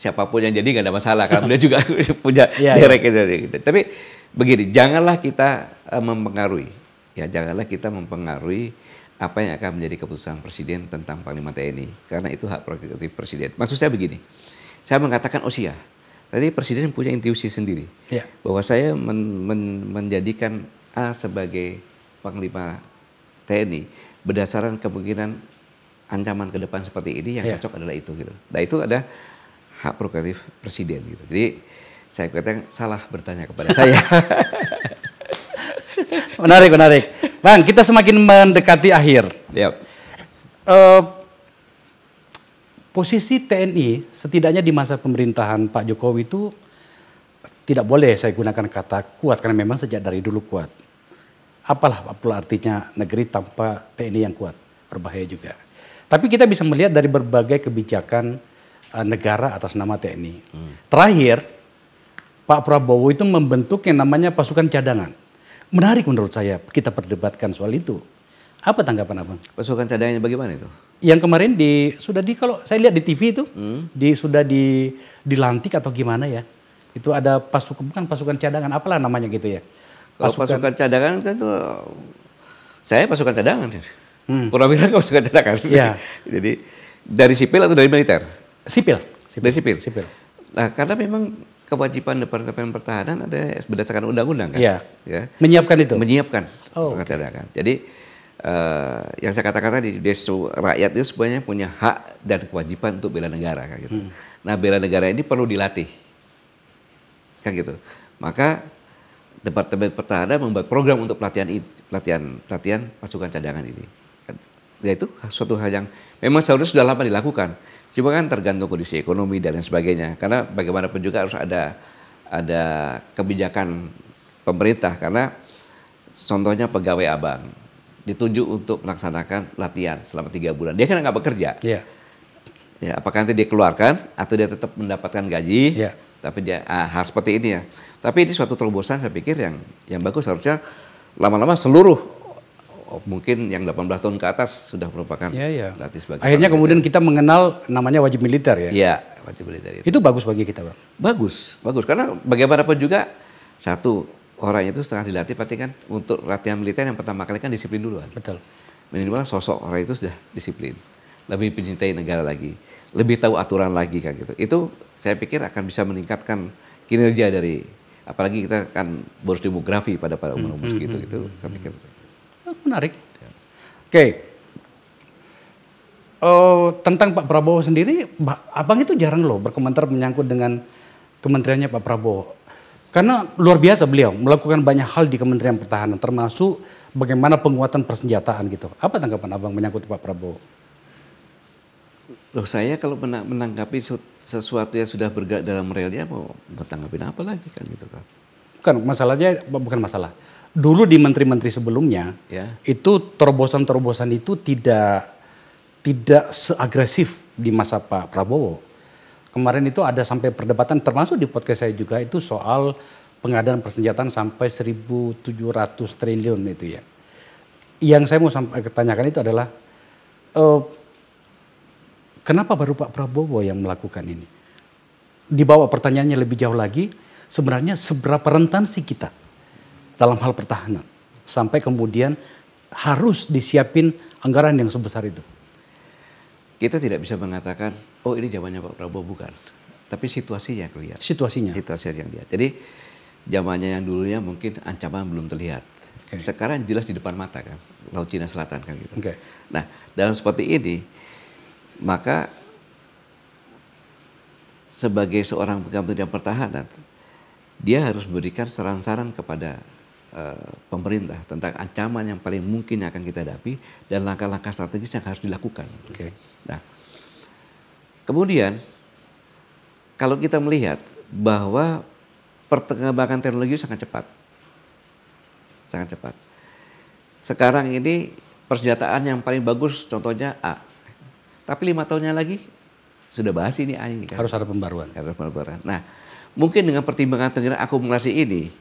Speaker 2: Siapapun yang jadi nggak ada masalah karena dia juga (laughs) punya yeah, iya. derek yeah. itu. Gitu. Tapi begini, janganlah kita eh, mempengaruhi. Ya, janganlah kita mempengaruhi apa yang akan menjadi keputusan presiden tentang panglima TNI karena itu hak prerogatif presiden. Maksud saya begini. Saya mengatakan usia. Oh, Tadi presiden punya intuisi sendiri ya. bahwa saya men, men, menjadikan A sebagai panglima TNI berdasarkan kemungkinan ancaman ke depan seperti ini yang yeah. cocok adalah itu gitu. Nah itu ada hak prerogatif presiden gitu. Jadi saya katakan salah bertanya kepada saya. (laughs) menarik, menarik. Bang,
Speaker 1: kita semakin mendekati akhir. Yep. Uh, eh, posisi TNI setidaknya di masa pemerintahan Pak Jokowi itu tidak boleh saya gunakan kata kuat karena memang sejak dari dulu kuat. Apalah, apalah artinya negeri tanpa TNI yang kuat berbahaya juga. Tapi kita bisa melihat dari berbagai kebijakan uh, negara atas nama TNI. Hmm. Terakhir, Pak Prabowo itu membentuk yang namanya pasukan cadangan. Menarik menurut saya kita perdebatkan soal
Speaker 2: itu. Apa tanggapan abang? Pasukan cadangannya bagaimana itu?
Speaker 1: Yang kemarin di sudah di kalau saya lihat di TV itu hmm. di sudah di dilantik atau gimana ya? Itu ada pasukan bukan pasukan cadangan apalah namanya gitu ya. Pasukan, kalau pasukan cadangan kan itu
Speaker 2: saya pasukan cadangan. Hmm. Purnawira nggak masuk acara kan? Ya. (laughs) Jadi dari sipil atau dari militer? Sipil. sipil. Dari sipil. Sipil. Nah karena memang kewajiban Departemen Pertahanan ada berdasarkan undang-undang kan? Ya.
Speaker 1: ya. Menyiapkan itu. Menyiapkan. Oh. Okay.
Speaker 2: Kan? Jadi uh, yang saya katakan tadi, desu rakyat itu sebenarnya punya hak dan kewajiban untuk bela negara kan gitu. Hmm. Nah bela negara ini perlu dilatih kan gitu. Maka Departemen Pertahanan membuat program untuk pelatihan pelatihan pelatihan pasukan cadangan ini ya itu suatu hal yang memang seharusnya sudah lama dilakukan. Cuma kan tergantung kondisi ekonomi dan lain sebagainya. Karena bagaimanapun juga harus ada ada kebijakan pemerintah karena contohnya pegawai abang ditunjuk untuk melaksanakan latihan selama tiga bulan. Dia kan nggak bekerja. Yeah. Ya, apakah nanti dikeluarkan atau dia tetap mendapatkan gaji? Ya. Tapi dia ah, hal seperti ini ya. Tapi ini suatu terobosan saya pikir yang yang bagus harusnya lama-lama seluruh Oh, mungkin yang 18 tahun ke atas sudah merupakan ya, ya. latih sebagai akhirnya kemudian
Speaker 1: kita mengenal
Speaker 2: namanya wajib militer ya iya wajib militer itu. itu bagus bagi kita bang bagus bagus karena bagaimanapun juga satu orang itu setengah dilatih pasti kan untuk latihan militer yang pertama kali kan disiplin dulu kan betul minimal sosok orang itu sudah disiplin lebih mencintai negara lagi lebih tahu aturan lagi kan gitu itu saya pikir akan bisa meningkatkan kinerja dari apalagi kita kan bonus demografi pada pada umur-umur hmm, hmm, segitu gitu, gitu saya pikir
Speaker 1: Menarik. Ya. Oke.
Speaker 2: Okay. Uh, eh, tentang Pak Prabowo
Speaker 1: sendiri, abang itu jarang loh berkomentar menyangkut dengan kementeriannya Pak Prabowo. Karena luar biasa beliau melakukan banyak hal di Kementerian Pertahanan, termasuk bagaimana penguatan persenjataan gitu. Apa tanggapan abang menyangkut Pak Prabowo?
Speaker 2: Loh saya kalau menanggapi sesuatu yang sudah bergerak dalam realnya, mau tanggapin apa lagi kan gitu kan. Bukan masalahnya bukan masalah dulu di menteri-menteri sebelumnya yeah.
Speaker 1: itu terobosan-terobosan itu tidak tidak seagresif di masa Pak Prabowo. Kemarin itu ada sampai perdebatan termasuk di podcast saya juga itu soal pengadaan persenjataan sampai 1.700 triliun itu ya. Yang saya mau sampai tanyakan itu adalah uh, kenapa baru Pak Prabowo yang melakukan ini? Dibawa pertanyaannya lebih jauh lagi, sebenarnya seberapa rentan sih kita? dalam hal pertahanan. Sampai kemudian
Speaker 2: harus disiapin anggaran yang sebesar itu. Kita tidak bisa mengatakan, oh ini zamannya Pak Prabowo bukan. Tapi situasinya kelihatan. Situasinya. Situasinya yang dia Jadi zamannya yang dulunya mungkin ancaman belum terlihat. Okay. Sekarang jelas di depan mata kan, Laut Cina Selatan kan gitu. Okay. Nah dalam seperti ini, maka sebagai seorang pegawai Pertahanan, dia harus memberikan saran-saran kepada Eh, pemerintah tentang ancaman yang paling mungkin akan kita hadapi dan langkah-langkah strategis yang harus dilakukan. Okay. Nah, kemudian kalau kita melihat bahwa perkembangan teknologi sangat cepat, sangat cepat. Sekarang ini persenjataan yang paling bagus contohnya A. Tapi lima tahunnya lagi sudah bahas ini A ini kan. Harus ada pembaruan. Harus ada pembaruan. Nah, mungkin dengan pertimbangan akumulasi ini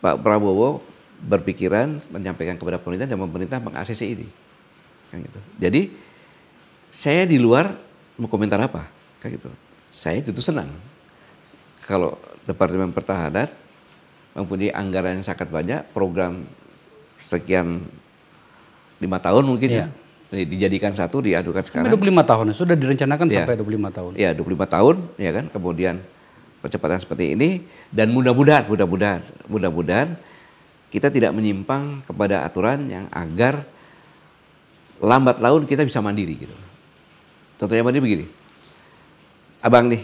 Speaker 2: Pak Prabowo berpikiran menyampaikan kepada pemerintah dan pemerintah mengakses ini. Kan gitu. Jadi saya di luar mau komentar apa? Kan gitu. Saya tentu senang kalau Departemen Pertahanan mempunyai anggaran yang sangat banyak, program sekian lima tahun mungkin iya. ya. ya. Dijadikan satu, diadukan sekarang. Sampai 25 tahun, ya, sudah direncanakan ya. sampai 25 tahun. Ya, 25 tahun, ya kan. Kemudian percepatan seperti ini dan mudah-mudahan mudah-mudahan mudah-mudahan kita tidak menyimpang kepada aturan yang agar lambat laun kita bisa mandiri gitu. Contohnya mandiri begini. Abang nih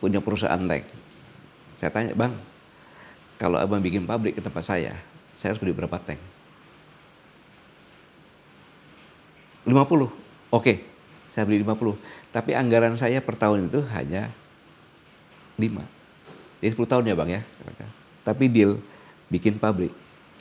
Speaker 2: punya perusahaan leg. Saya tanya, "Bang, kalau abang bikin pabrik ke tempat saya, saya harus beli berapa tank?" 50. Oke, saya beli 50. Tapi anggaran saya per tahun itu hanya 5. Jadi 10 tahun ya bang ya. Tapi deal bikin pabrik.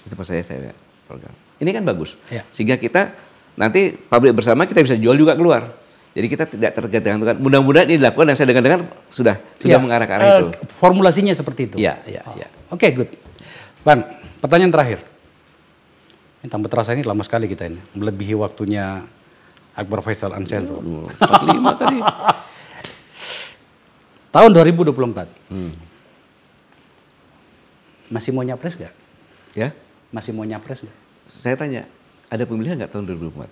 Speaker 2: Itu pas saya saya program. Ini kan bagus. Ya. Sehingga kita nanti pabrik bersama kita bisa jual juga keluar. Jadi kita tidak tergantung. Mudah-mudahan ini dilakukan dan saya dengar-dengar sudah sudah iya. mengarah ke arah uh, itu. Formulasinya seperti itu. Ya, ya, oh. Iya. Oke, okay, good. Bang, pertanyaan terakhir.
Speaker 1: Ini tambah terasa ini lama sekali kita ini. Melebihi waktunya Akbar Faisal Ansendro. 45 tadi. (laughs) Tahun 2024.
Speaker 2: Hmm. Masih mau nyapres nggak? Ya? Masih mau nyapres nggak? Saya tanya, ada pemilihan nggak tahun 2004?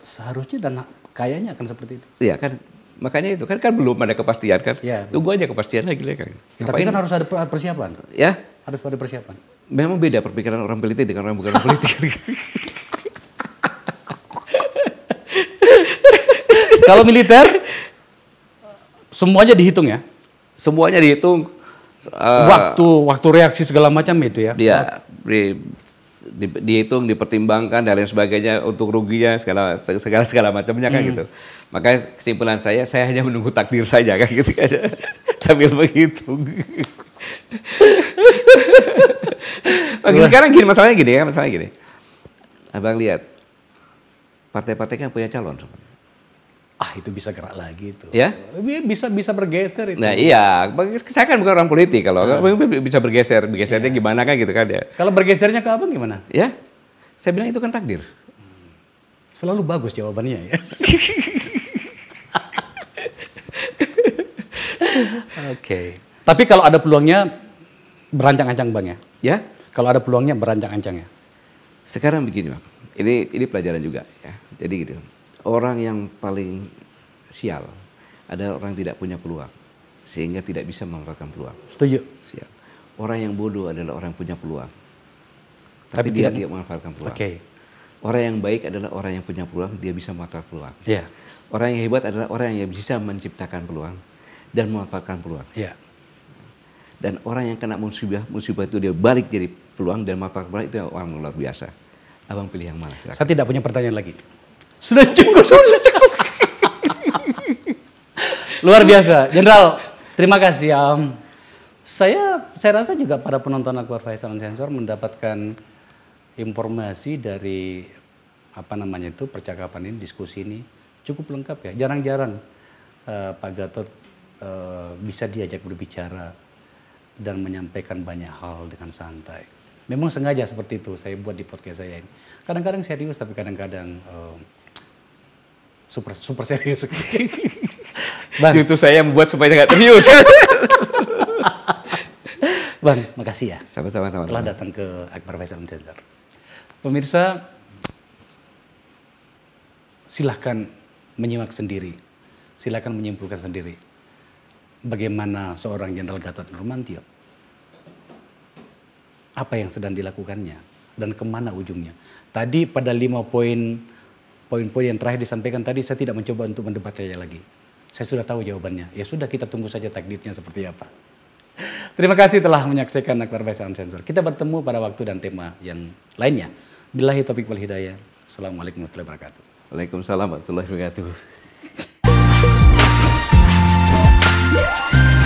Speaker 1: Seharusnya dan kayaknya akan seperti itu. Iya kan, makanya itu kan kan belum
Speaker 2: ada kepastian kan. Ya, Tunggu aja kepastian lagi lah kan. Ya, tapi kan harus
Speaker 1: ada persiapan. Ya? Harus ada persiapan.
Speaker 2: Memang beda perpikiran orang politik dengan orang bukan politik. (laughs)
Speaker 1: Kalau militer, semuanya dihitung ya? Semuanya dihitung
Speaker 2: uh, waktu
Speaker 1: waktu reaksi segala macam itu ya. Iya,
Speaker 2: di, di, dihitung, dipertimbangkan dan lain sebagainya untuk ruginya segala segala segala macamnya kan hmm. gitu. Makanya kesimpulan saya saya hanya menunggu takdir saja kan gitu kan. (laughs) Sambil menghitung. Bagi (laughs) sekarang gini masalahnya gini ya, masalahnya gini. Abang lihat partai-partai kan punya calon ah itu bisa gerak lagi itu. Ya?
Speaker 1: Bisa bisa bergeser itu. Nah, iya,
Speaker 2: saya kan bukan orang politik kalau hmm. bisa bergeser, bergesernya ya. gimana kan gitu kan ya.
Speaker 1: Kalau bergesernya ke apa gimana? Ya. Saya bilang itu kan takdir. Hmm. Selalu bagus jawabannya ya. (laughs) Oke. Okay. Tapi kalau ada peluangnya berancang-ancang Bang ya. Ya? Kalau ada peluangnya berancang-ancang ya.
Speaker 2: Sekarang begini Bang. Ini ini pelajaran juga ya. Jadi gitu orang yang paling sial adalah orang yang tidak punya peluang sehingga tidak bisa memanfaatkan peluang. Setuju. Sial. Orang yang bodoh adalah orang yang punya peluang. Tapi, Tapi dia tidak, tidak memanfaatkan peluang. Oke. Okay. Orang yang baik adalah orang yang punya peluang, dia bisa memanfaatkan peluang. Yeah. Orang yang hebat adalah orang yang bisa menciptakan peluang dan memanfaatkan peluang. Yeah. Dan orang yang kena musibah, musibah itu dia balik jadi peluang dan manfaat peluang itu orang luar biasa. Abang pilih yang mana? Silakan. Saya tidak punya pertanyaan lagi. Sudah cukup, sudah cukup.
Speaker 1: Luar biasa. Jenderal, terima kasih. Um, saya saya rasa juga para penonton Akbar Faisal Sensor mendapatkan informasi dari apa namanya itu percakapan ini, diskusi ini cukup lengkap ya. Jarang-jarang uh, Pak Gatot uh, bisa diajak berbicara dan menyampaikan banyak hal dengan santai. Memang sengaja seperti itu saya buat di podcast saya ini. Kadang-kadang serius tapi kadang-kadang uh, super super serius. (laughs) Bang. Itu
Speaker 2: saya membuat supaya nggak serius. (laughs)
Speaker 1: Bang, makasih ya. Sama-sama. Telah datang ke Akbar Faisal Center. Pemirsa, silahkan menyimak sendiri. Silahkan menyimpulkan sendiri. Bagaimana seorang Jenderal Gatot Nurmantio. Apa yang sedang dilakukannya. Dan kemana ujungnya. Tadi pada lima poin poin-poin yang terakhir disampaikan tadi saya tidak mencoba untuk mendebatnya lagi. Saya sudah tahu jawabannya. Ya sudah kita tunggu saja takdirnya seperti apa. Terima kasih telah menyaksikan Akbar Bacaan Sensor. Kita bertemu pada waktu dan tema yang lainnya. Bilahi topik wal hidayah. Assalamualaikum warahmatullahi wabarakatuh.
Speaker 2: Waalaikumsalam warahmatullahi wabarakatuh.